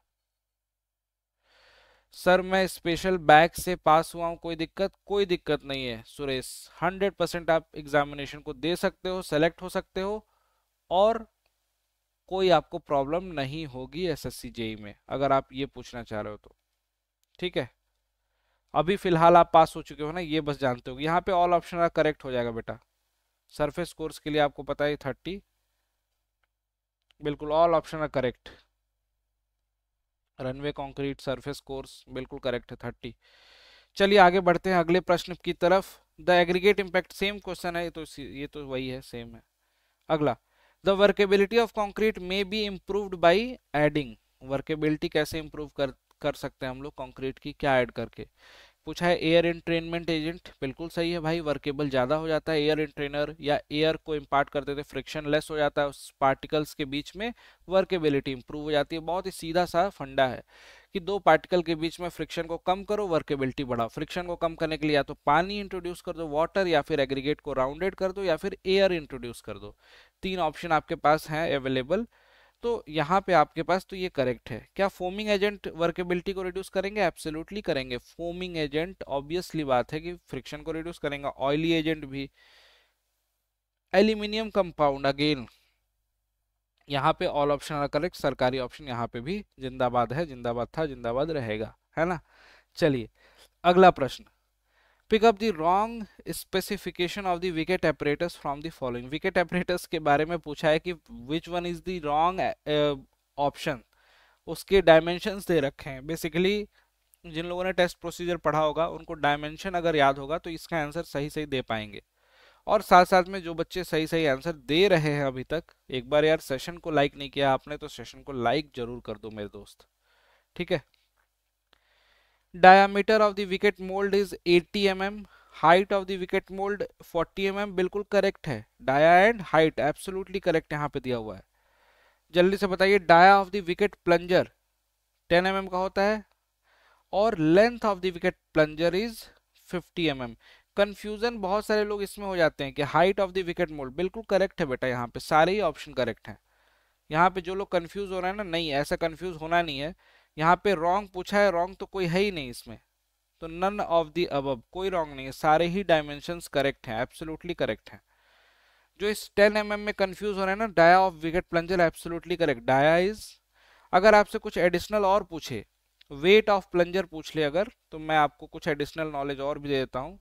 सर मैं स्पेशल बैग से पास हुआ हूँ कोई दिक्कत कोई दिक्कत नहीं है सुरेश हंड्रेड परसेंट आप एग्जामिनेशन को दे सकते हो सेलेक्ट हो सकते हो और कोई आपको प्रॉब्लम नहीं होगी एस एस e में अगर आप ये पूछना चाह रहे हो तो ठीक है अभी फिलहाल आप पास हो चुके हो ना ये बस जानते हो यहाँ पे ऑल ऑप्शन करेक्ट हो जाएगा बेटा सरफेस कोर्स के लिए आपको पता है थर्टी बिल्कुल all option correct runway concrete surface course बिल्कुल करेक्ट है थर्टी चलिए आगे बढ़ते हैं अगले प्रश्न की तरफ the aggregate impact same question है तो ये तो वही है सेम है अगला the workability of concrete may be improved by adding workability कैसे इम्प्रूव कर कर सकते हैं हम लोग कंक्रीट की क्या ऐड करके पूछा है एयर एंट्रेनमेंट एजेंट बिल्कुल सही है भाई वर्केबल ज़्यादा हो जाता है एयर एंट्रेनर या एयर को इम्पार्ट करते थे फ्रिक्शन लेस हो जाता है उस पार्टिकल्स के बीच में वर्केबिलिटी इंप्रूव हो जाती है बहुत ही सीधा सा फंडा है कि दो पार्टिकल के बीच में फ्रिक्शन को कम करो वर्केबिलिटी बढ़ाओ फ्रिक्शन को कम करने के लिए या तो पानी इंट्रोड्यूस कर दो वाटर या फिर एग्रीगेट को राउंडेड कर दो या फिर एयर इंट्रोड्यूस कर दो तीन ऑप्शन आपके पास हैं अवेलेबल तो यहाँ पे आपके पास तो ये करेक्ट है क्या फोमिंग एजेंट वर्केबिलिटी को रिड्यूस करेंगे एब्सोल्युटली करेंगे फोमिंग एजेंट ऑब्वियसली बात है कि फ्रिक्शन को रिड्यूस करेंगे ऑयली एजेंट भी एल्यूमिनियम कंपाउंड अगेन यहाँ पे ऑल ऑप्शन आर करेक्ट सरकारी ऑप्शन यहाँ पे भी जिंदाबाद है जिंदाबाद था जिंदाबाद रहेगा है ना चलिए अगला प्रश्न pick up the wrong specification of the wicket operators from the following wicket operators के बारे में पूछा है कि which one is the wrong option उसके डायमेंशंस दे रखे हैं बेसिकली जिन लोगों ने टेस्ट प्रोसीजर पढ़ा होगा उनको डायमेंशन अगर याद होगा तो इसका आंसर सही सही दे पाएंगे और साथ साथ में जो बच्चे सही सही आंसर दे रहे हैं अभी तक एक बार यार सेशन को लाइक नहीं किया आपने तो सेशन को लाइक जरूर कर दो मेरे दोस्त ठीक है diameter of the Vicat mould is 80 mm height of the Vicat mould 40 mm बिल्कुल करेक्ट है dia and height absolutely correct यहाँ पे दिया हुआ है जल्दी से बताइए dia of the Vicat plunger 10 mm का होता है और length of the Vicat plunger is 50 mm confusion बहुत सारे लोग इसमें हो जाते हैं कि height of the Vicat mould बिल्कुल करेक्ट है बेटा यहाँ पे सारे ही ऑप्शन करेक्ट हैं यहाँ पे जो लोग कंफ्यूज हो रहे हैं ना नहीं ऐसा कंफ्यूज होना नहीं है यहाँ पे रॉन्ग पूछा है रॉन्ग तो कोई है ही नहीं इसमें तो नन ऑफ दी अब कोई रॉन्ग नहीं है सारे ही डायमेंशन करेक्ट हैं एब्सोल्युटली करेक्ट हैं जो इस 10 एम mm में कन्फ्यूज हो रहे हैं ना dia of Vicat plunger absolutely correct dia is अगर आपसे कुछ एडिशनल और पूछे वेट ऑफ प्लंजर पूछ ले अगर तो मैं आपको कुछ एडिशनल नॉलेज और भी दे देता हूँ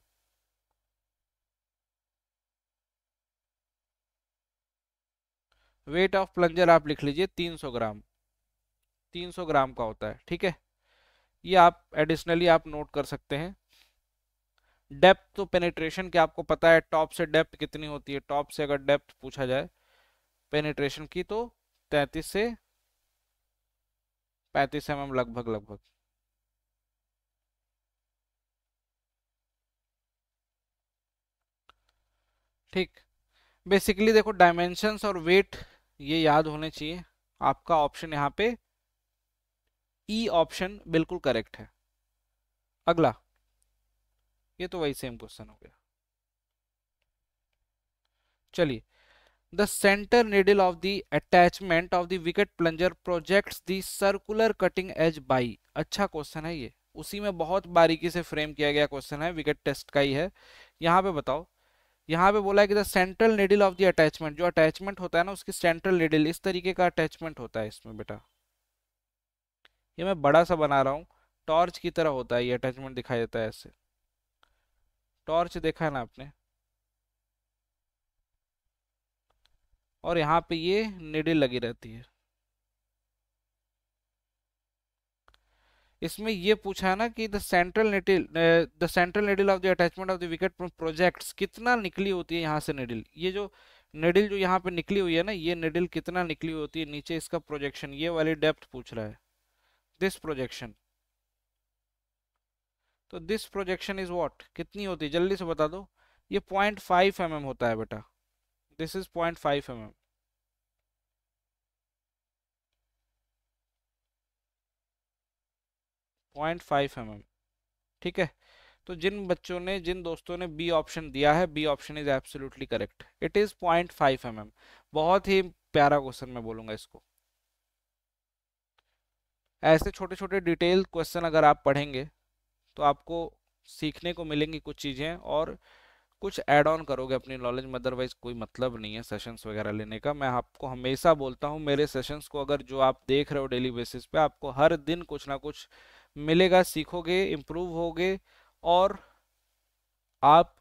वेट ऑफ प्लंजर आप लिख लीजिए 300 ग्राम 300 ग्राम का होता है ठीक है ये आप एडिशनली आप नोट कर सकते हैं डेप्थ तो पेनिट्रेशन के आपको पता है टॉप से डेप्थ कितनी होती है टॉप से अगर डेप्थ पूछा जाए पेनिट्रेशन की तो 33 से 35 एम mm लगभग लगभग ठीक बेसिकली देखो डायमेंशंस और वेट ये याद होने चाहिए आपका ऑप्शन यहाँ पे ई e ऑप्शन बिल्कुल करेक्ट है अगला ये तो वही सेम क्वेश्चन हो गया चलिए the centre needle of the attachment of the Vicat plunger projects the circular cutting edge by अच्छा क्वेश्चन है ये उसी में बहुत बारीकी से फ्रेम किया गया क्वेश्चन है विकेट टेस्ट का ही है यहाँ पे बताओ यहाँ पे बोला है कि the central needle of the attachment जो अटैचमेंट होता है ना उसकी सेंट्रल निडिल इस तरीके का अटैचमेंट होता है इसमें बेटा ये मैं बड़ा सा बना रहा हूँ टॉर्च की तरह होता है ये अटैचमेंट दिखाई देता है ऐसे टॉर्च देखा है ना आपने और यहाँ पे ये निडिल लगी रहती है इसमें ये पूछा है ना कि the central needle the central needle of the attachment of the Vicat projects कितना निकली होती है यहाँ से निडिल ये जो निडिल जो यहाँ पे निकली हुई है ना ये निडिल कितना निकली होती है नीचे इसका प्रोजेक्शन ये वाली डेप्थ पूछ रहा है दिस प्रोजेक्शन तो दिस प्रोजेक्शन इज व्हाट कितनी होती है जल्दी से बता दो ये पॉइंट फाइव एम mm होता है बेटा this is point five m mm। Point five m mm। ठीक है तो जिन बच्चों ने जिन दोस्तों ने बी ऑप्शन दिया है B option is absolutely correct it is point five M बहुत ही प्यारा क्वेश्चन मैं बोलूंगा इसको ऐसे छोटे छोटे डिटेल क्वेश्चन अगर आप पढ़ेंगे तो आपको सीखने को मिलेंगी कुछ चीज़ें और कुछ ऐड ऑन करोगे अपनी नॉलेज में अदरवाइज कोई मतलब नहीं है सेशंस वगैरह लेने का मैं आपको हमेशा बोलता हूँ मेरे सेशंस को अगर जो आप देख रहे हो डेली बेसिस पे आपको हर दिन कुछ ना कुछ मिलेगा सीखोगे इम्प्रूव होगे और आप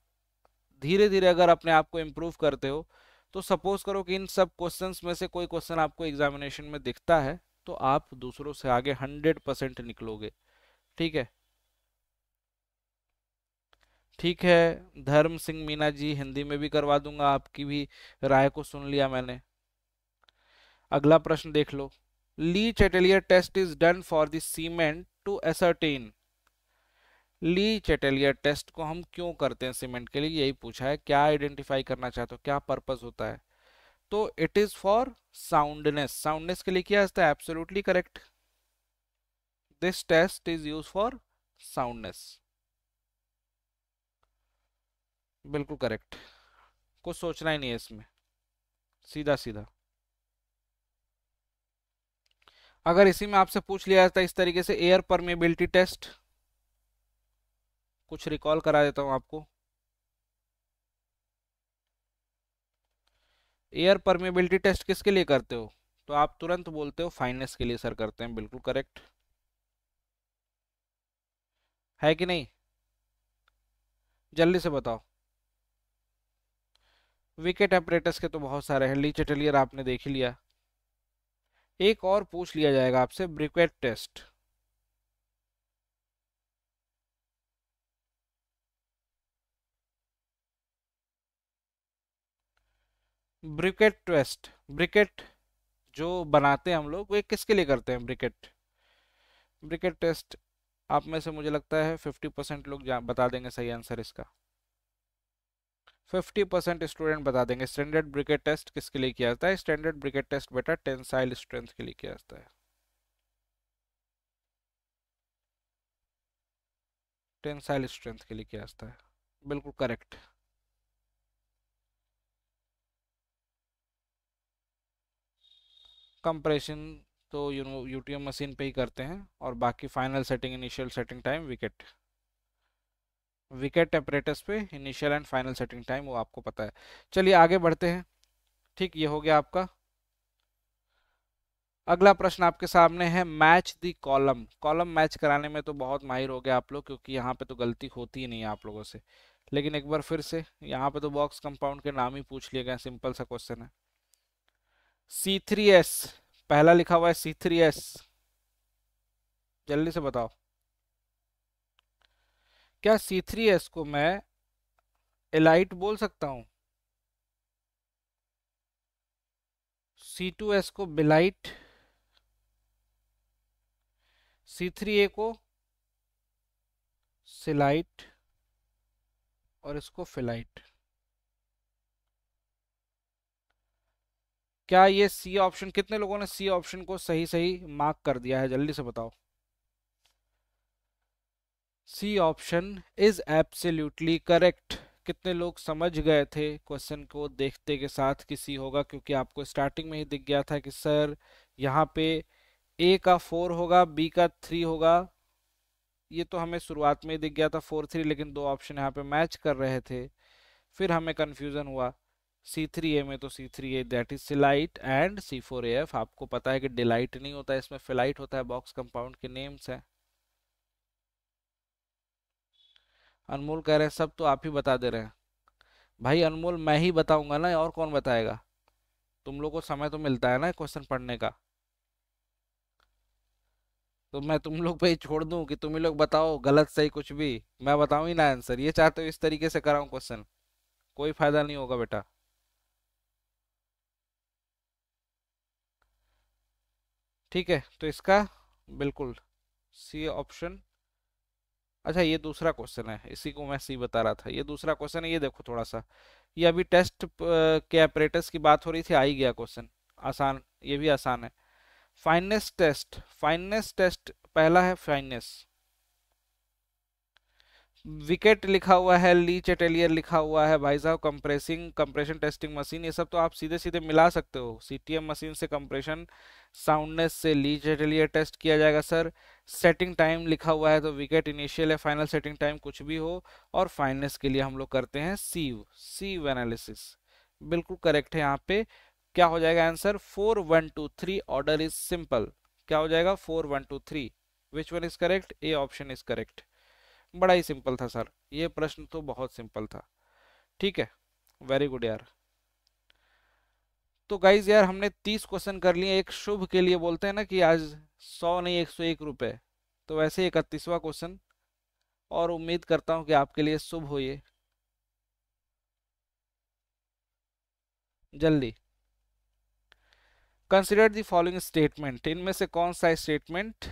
धीरे धीरे अगर अपने आप को इम्प्रूव करते हो तो सपोज करो कि इन सब क्वेश्चंस में से कोई क्वेश्चन आपको एग्जामिनेशन में दिखता है तो आप दूसरों से आगे हंड्रेड परसेंट निकलोगे ठीक है ठीक है धर्म सिंह मीना जी हिंदी में भी करवा दूंगा आपकी भी राय को सुन लिया मैंने अगला प्रश्न देख लो Le Chatelier test is done for the cement to ascertain Le Chatelier test को हम क्यों करते हैं सीमेंट के लिए यही पूछा है क्या आइडेंटिफाई करना चाहते हो क्या पर्पज होता है तो it is for soundness soundness के लिए क्या है absolutely correct this test is use for soundness बिल्कुल करेक्ट कुछ सोचना ही नहीं है इसमें सीधा सीधा अगर इसी में आपसे पूछ लिया जाता इस तरीके से एयर परमेबिलिटी टेस्ट कुछ रिकॉल करा देता हूं आपको एयर परमेबिलिटी टेस्ट किसके लिए करते हो तो आप तुरंत बोलते हो फाइनेंस के लिए सर करते हैं बिल्कुल करेक्ट है कि नहीं जल्दी से बताओ विकेट ऑपरेटर्स के तो बहुत सारे हैं ली चटलियर आपने देख ही लिया एक और पूछ लिया जाएगा आपसे briquette test briquette test briquette जो बनाते हैं हम लोग वो किसके लिए करते हैं ब्रिकेट ब्रिकेट टेस्ट आप में से मुझे लगता है फिफ्टी परसेंट लोग बता देंगे सही आंसर इसका फिफ्टी परसेंट स्टूडेंट बता देंगे स्टैंडर्ड ब्रिकेट टेस्ट किसके लिए किया जाता है स्टैंडर्ड ब्रिकेट टेस्ट बेटा टेंसाइल स्ट्रेंथ के लिए किया जाता है टेंसाइल स्ट्रेंथ के लिए किया जाता है बिल्कुल करेक्ट कंप्रेशन तो यू नो एम मशीन पे ही करते हैं और बाकी final setting initial setting time Vicat Vicat temperatures पे initial and final setting time वो आपको पता है चलिए आगे बढ़ते हैं ठीक ये हो गया आपका अगला प्रश्न आपके सामने है match the column column match कराने में तो बहुत माहिर हो गया आप लोग क्योंकि यहाँ पे तो गलती होती ही नहीं है आप लोगों से लेकिन एक बार फिर से यहाँ पे तो बॉक्स कंपाउंड के नाम ही पूछ लिए गए सिंपल सा क्वेश्चन है C3S पहला लिखा हुआ है C3S जल्दी से बताओ क्या C3S को मैं एलाइट बोल सकता हूं C2S को बिलाइट C3A को सिलाइट और इसको फिलाइट क्या ये सी ऑप्शन कितने लोगों ने सी ऑप्शन को सही सही मार्क कर दिया है जल्दी से बताओ C option is absolutely correct कितने लोग समझ गए थे क्वेश्चन को देखते के साथ कि सी होगा क्योंकि आपको स्टार्टिंग में ही दिख गया था कि सर यहाँ पे ए का फोर होगा बी का थ्री होगा ये तो हमें शुरुआत में ही दिख गया था फोर थ्री लेकिन दो ऑप्शन यहाँ पे मैच कर रहे थे फिर हमें कन्फ्यूज़न हुआ सी थ्री ए में तो C three A that is celite and C four A F आपको पता है कि डिलाइट नहीं होता है इसमें फिलाइट होता है बॉक्स कंपाउंड के नेम्स हैं अनमोल कह रहे हैं सब तो आप ही बता दे रहे हैं भाई अनमोल मैं ही बताऊंगा ना और कौन बताएगा तुम लोग को समय तो मिलता है ना क्वेश्चन पढ़ने का तो मैं तुम लोग पे ही छोड़ दूं कि तुम ही लोग बताओ गलत सही कुछ भी मैं बताऊं ही ना आंसर ये चाहते हो इस तरीके से कराऊं क्वेश्चन कोई फायदा नहीं होगा बेटा ठीक है तो इसका बिल्कुल सी ऑप्शन अच्छा ये दूसरा क्वेश्चन है इसी को मैं सी बता रहा था ये दूसरा क्वेश्चन है ये देखो थोड़ा सा ये अभी टेस्ट के ऑपरेटर्स की बात हो रही थी आ ही गया क्वेश्चन आसान ये भी आसान है फाइनेस टेस्ट फाइनेस टेस्ट पहला है फाइनेस विकेट लिखा हुआ है लीच एटेलियर लिखा हुआ है भाई साहब कंप्रेसिंग कंप्रेशन टेस्टिंग मशीन ये सब तो आप सीधे सीधे मिला सकते हो सीटीएम मशीन से कंप्रेशन साउंडनेस से लीच एटेलियर टेस्ट किया जाएगा सर सेटिंग टाइम लिखा हुआ है तो विकेट इनिशियल है फाइनल सेटिंग टाइम कुछ भी हो और फाइननेस के लिए हम लोग करते हैं सीव सीव एनालिसिस बिल्कुल करेक्ट है यहाँ पे क्या हो जाएगा answer four one two three order is simple क्या हो जाएगा four one two three which one is correct A option is correct बड़ा ही सिंपल था सर ये प्रश्न तो बहुत सिंपल था ठीक है वेरी गुड यार तो गाइज यार हमने तीस क्वेश्चन कर लिए एक शुभ के लिए बोलते हैं ना कि आज सौ नहीं एक सौ एक रुपये तो वैसे इकतीसवा क्वेश्चन और उम्मीद करता हूँ कि आपके लिए शुभ हो ये जल्दी कंसिडर दॉलोइंग फॉलोइंग स्टेटमेंट इनमें से कौन सा स्टेटमेंट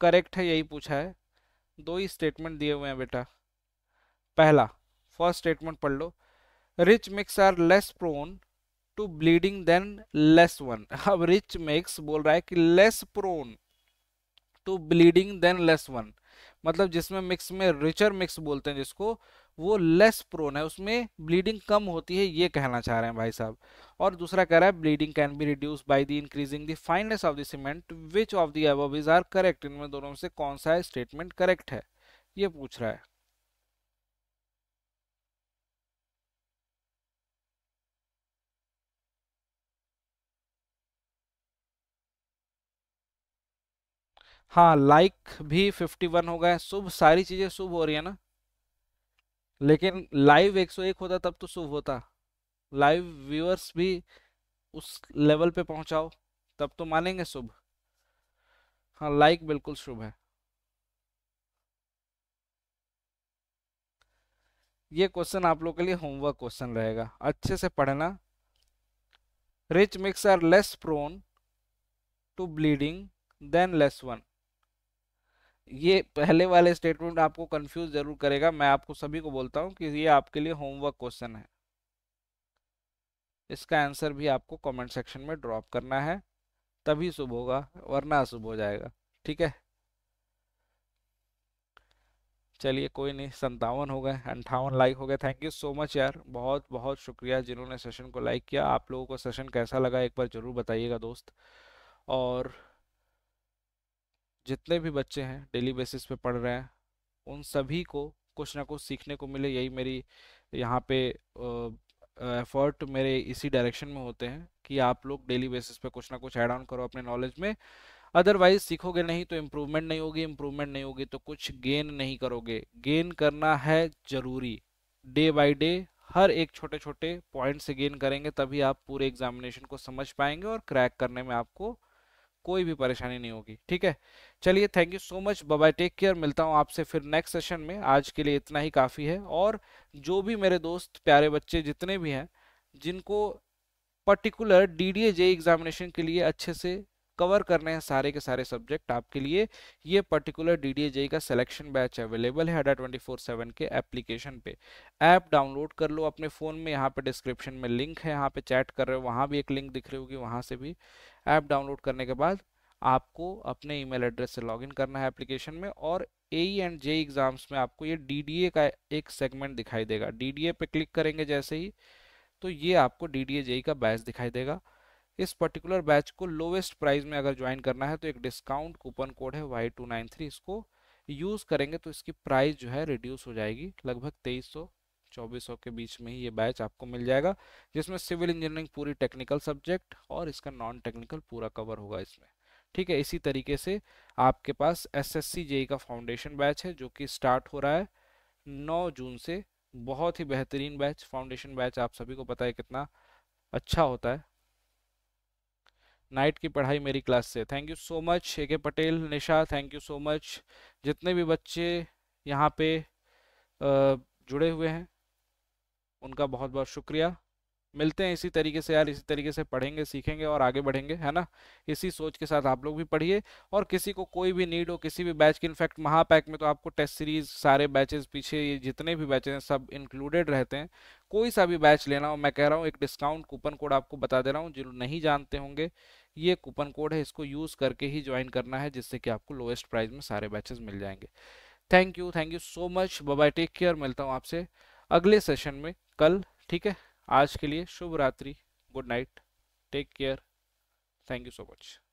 करेक्ट है यही पूछा है दो ही स्टेटमेंट दिए हुए हैं बेटा पहला फर्स्ट स्टेटमेंट पढ़ लो rich mix are less prone to bleeding than less one अब रिच मिक्स बोल रहा है कि less prone to bleeding than less one मतलब जिसमें मिक्स में रिचर मिक्स बोलते हैं जिसको वो लेस प्रोन है उसमें ब्लीडिंग कम होती है ये कहना चाह रहे हैं भाई साहब और दूसरा कह रहा है bleeding can be reduce by the increasing the fineness of the cement which of the above is are correct इनमें दोनों से कौन सा स्टेटमेंट करेक्ट है ये पूछ रहा है हाँ लाइक भी फिफ्टी वन हो गए शुभ सारी चीज़ें शुभ हो रही है ना लेकिन लाइव 101 होता तब तो शुभ होता लाइव व्यूअर्स भी उस लेवल पे पहुंचाओ तब तो मानेंगे शुभ हाँ लाइक बिल्कुल शुभ है ये क्वेश्चन आप लोग के लिए होमवर्क क्वेश्चन रहेगा अच्छे से पढ़ना rich mix are less prone to bleeding than less one ये पहले वाले स्टेटमेंट आपको कंफ्यूज जरूर करेगा मैं आपको सभी को बोलता हूँ कि ये आपके लिए होमवर्क क्वेश्चन है इसका आंसर भी आपको कमेंट सेक्शन में ड्रॉप करना है तभी शुभ होगा वरना अशुभ हो जाएगा ठीक है चलिए कोई नहीं संतावन हो गए अंठावन लाइक हो गए थैंक यू सो मच यार बहुत बहुत शुक्रिया जिन्होंने सेशन को लाइक किया आप लोगों को सेशन कैसा लगा एक बार ज़रूर बताइएगा दोस्त और जितने भी बच्चे हैं डेली बेसिस पे पढ़ रहे हैं उन सभी को कुछ ना कुछ सीखने को मिले यही मेरी यहाँ पे एफर्ट मेरे इसी डायरेक्शन में होते हैं कि आप लोग डेली बेसिस पे कुछ ना कुछ ऐड ऑन करो अपने नॉलेज में अदरवाइज सीखोगे नहीं तो इम्प्रूवमेंट नहीं होगी इम्प्रूवमेंट नहीं होगी तो कुछ गेन नहीं करोगे गेन करना है ज़रूरी डे बाई डे हर एक छोटे छोटे पॉइंट से गेन करेंगे तभी आप पूरे एग्जामिनेशन को समझ पाएंगे और क्रैक करने में आपको कोई भी परेशानी नहीं होगी ठीक है चलिए thank you so much bye take care मिलता हूँ आपसे फिर नेक्स्ट सेशन में आज के लिए इतना ही काफ़ी है और जो भी मेरे दोस्त प्यारे बच्चे जितने भी हैं जिनको पर्टिकुलर डी डी एग्जामिनेशन के लिए अच्छे से कवर करने हैं सारे के सारे सब्जेक्ट आपके लिए ये particular D D A JE का सिलेक्शन बैच अवेलेबल है अडा ट्वेंटी फोर सेवन के एप्लीकेशन पे ऐप डाउनलोड कर लो अपने फ़ोन में यहाँ पे डिस्क्रिप्शन में लिंक है यहाँ पे चैट कर रहे हो वहाँ भी एक लिंक दिख रही होगी वहाँ से भी ऐप डाउनलोड करने के बाद आपको अपने ईमेल एड्रेस से लॉगिन करना है एप्लीकेशन में और ए एंड जे एग्ज़ाम्स में आपको ये डी का एक सेगमेंट दिखाई देगा डी पे क्लिक करेंगे जैसे ही तो ये आपको डी डी का बैच दिखाई देगा इस पर्टिकुलर बैच को लोवेस्ट प्राइस में अगर ज्वाइन करना है तो एक डिस्काउंट कूपन कोड है वाई टू नाइन थ्री इसको यूज़ करेंगे तो इसकी प्राइस जो है रिड्यूस हो जाएगी लगभग तेईस सौ चौबीस सौ के बीच में ही ये बैच आपको मिल जाएगा जिसमें सिविल इंजीनियरिंग पूरी टेक्निकल सब्जेक्ट और इसका नॉन टेक्निकल पूरा कवर होगा इसमें ठीक है इसी तरीके से आपके पास एस एस जेई का फाउंडेशन बैच है जो कि स्टार्ट हो रहा है नौ जून से बहुत ही बेहतरीन बैच फाउंडेशन बैच आप सभी को पता है कितना अच्छा होता है नाइट की पढ़ाई मेरी क्लास से thank you so much A K Patel Nisha thank you so much जितने भी बच्चे यहाँ पे जुड़े हुए हैं उनका बहुत बहुत शुक्रिया मिलते हैं इसी तरीके से यार इसी तरीके से पढ़ेंगे सीखेंगे और आगे बढ़ेंगे है ना इसी सोच के साथ आप लोग भी पढ़िए और किसी को कोई भी नीड हो किसी भी बैच की इनफैक्ट महापैक में तो आपको टेस्ट सीरीज सारे बैचेस पीछे ये जितने भी बैचेज हैं सब इंक्लूडेड रहते हैं कोई सा भी बैच लेना हो मैं कह रहा हूँ एक डिस्काउंट कूपन कोड आपको बता दे रहा हूँ जो नहीं जानते होंगे ये कूपन कोड है इसको यूज़ करके ही ज्वाइन करना है जिससे कि आपको लोएस्ट प्राइस में सारे बैचेस मिल जाएंगे thank you thank you so much bye take care मिलता हूँ आपसे अगले सेशन में कल ठीक है आज के लिए शुभ रात्रि good night take care thank you so much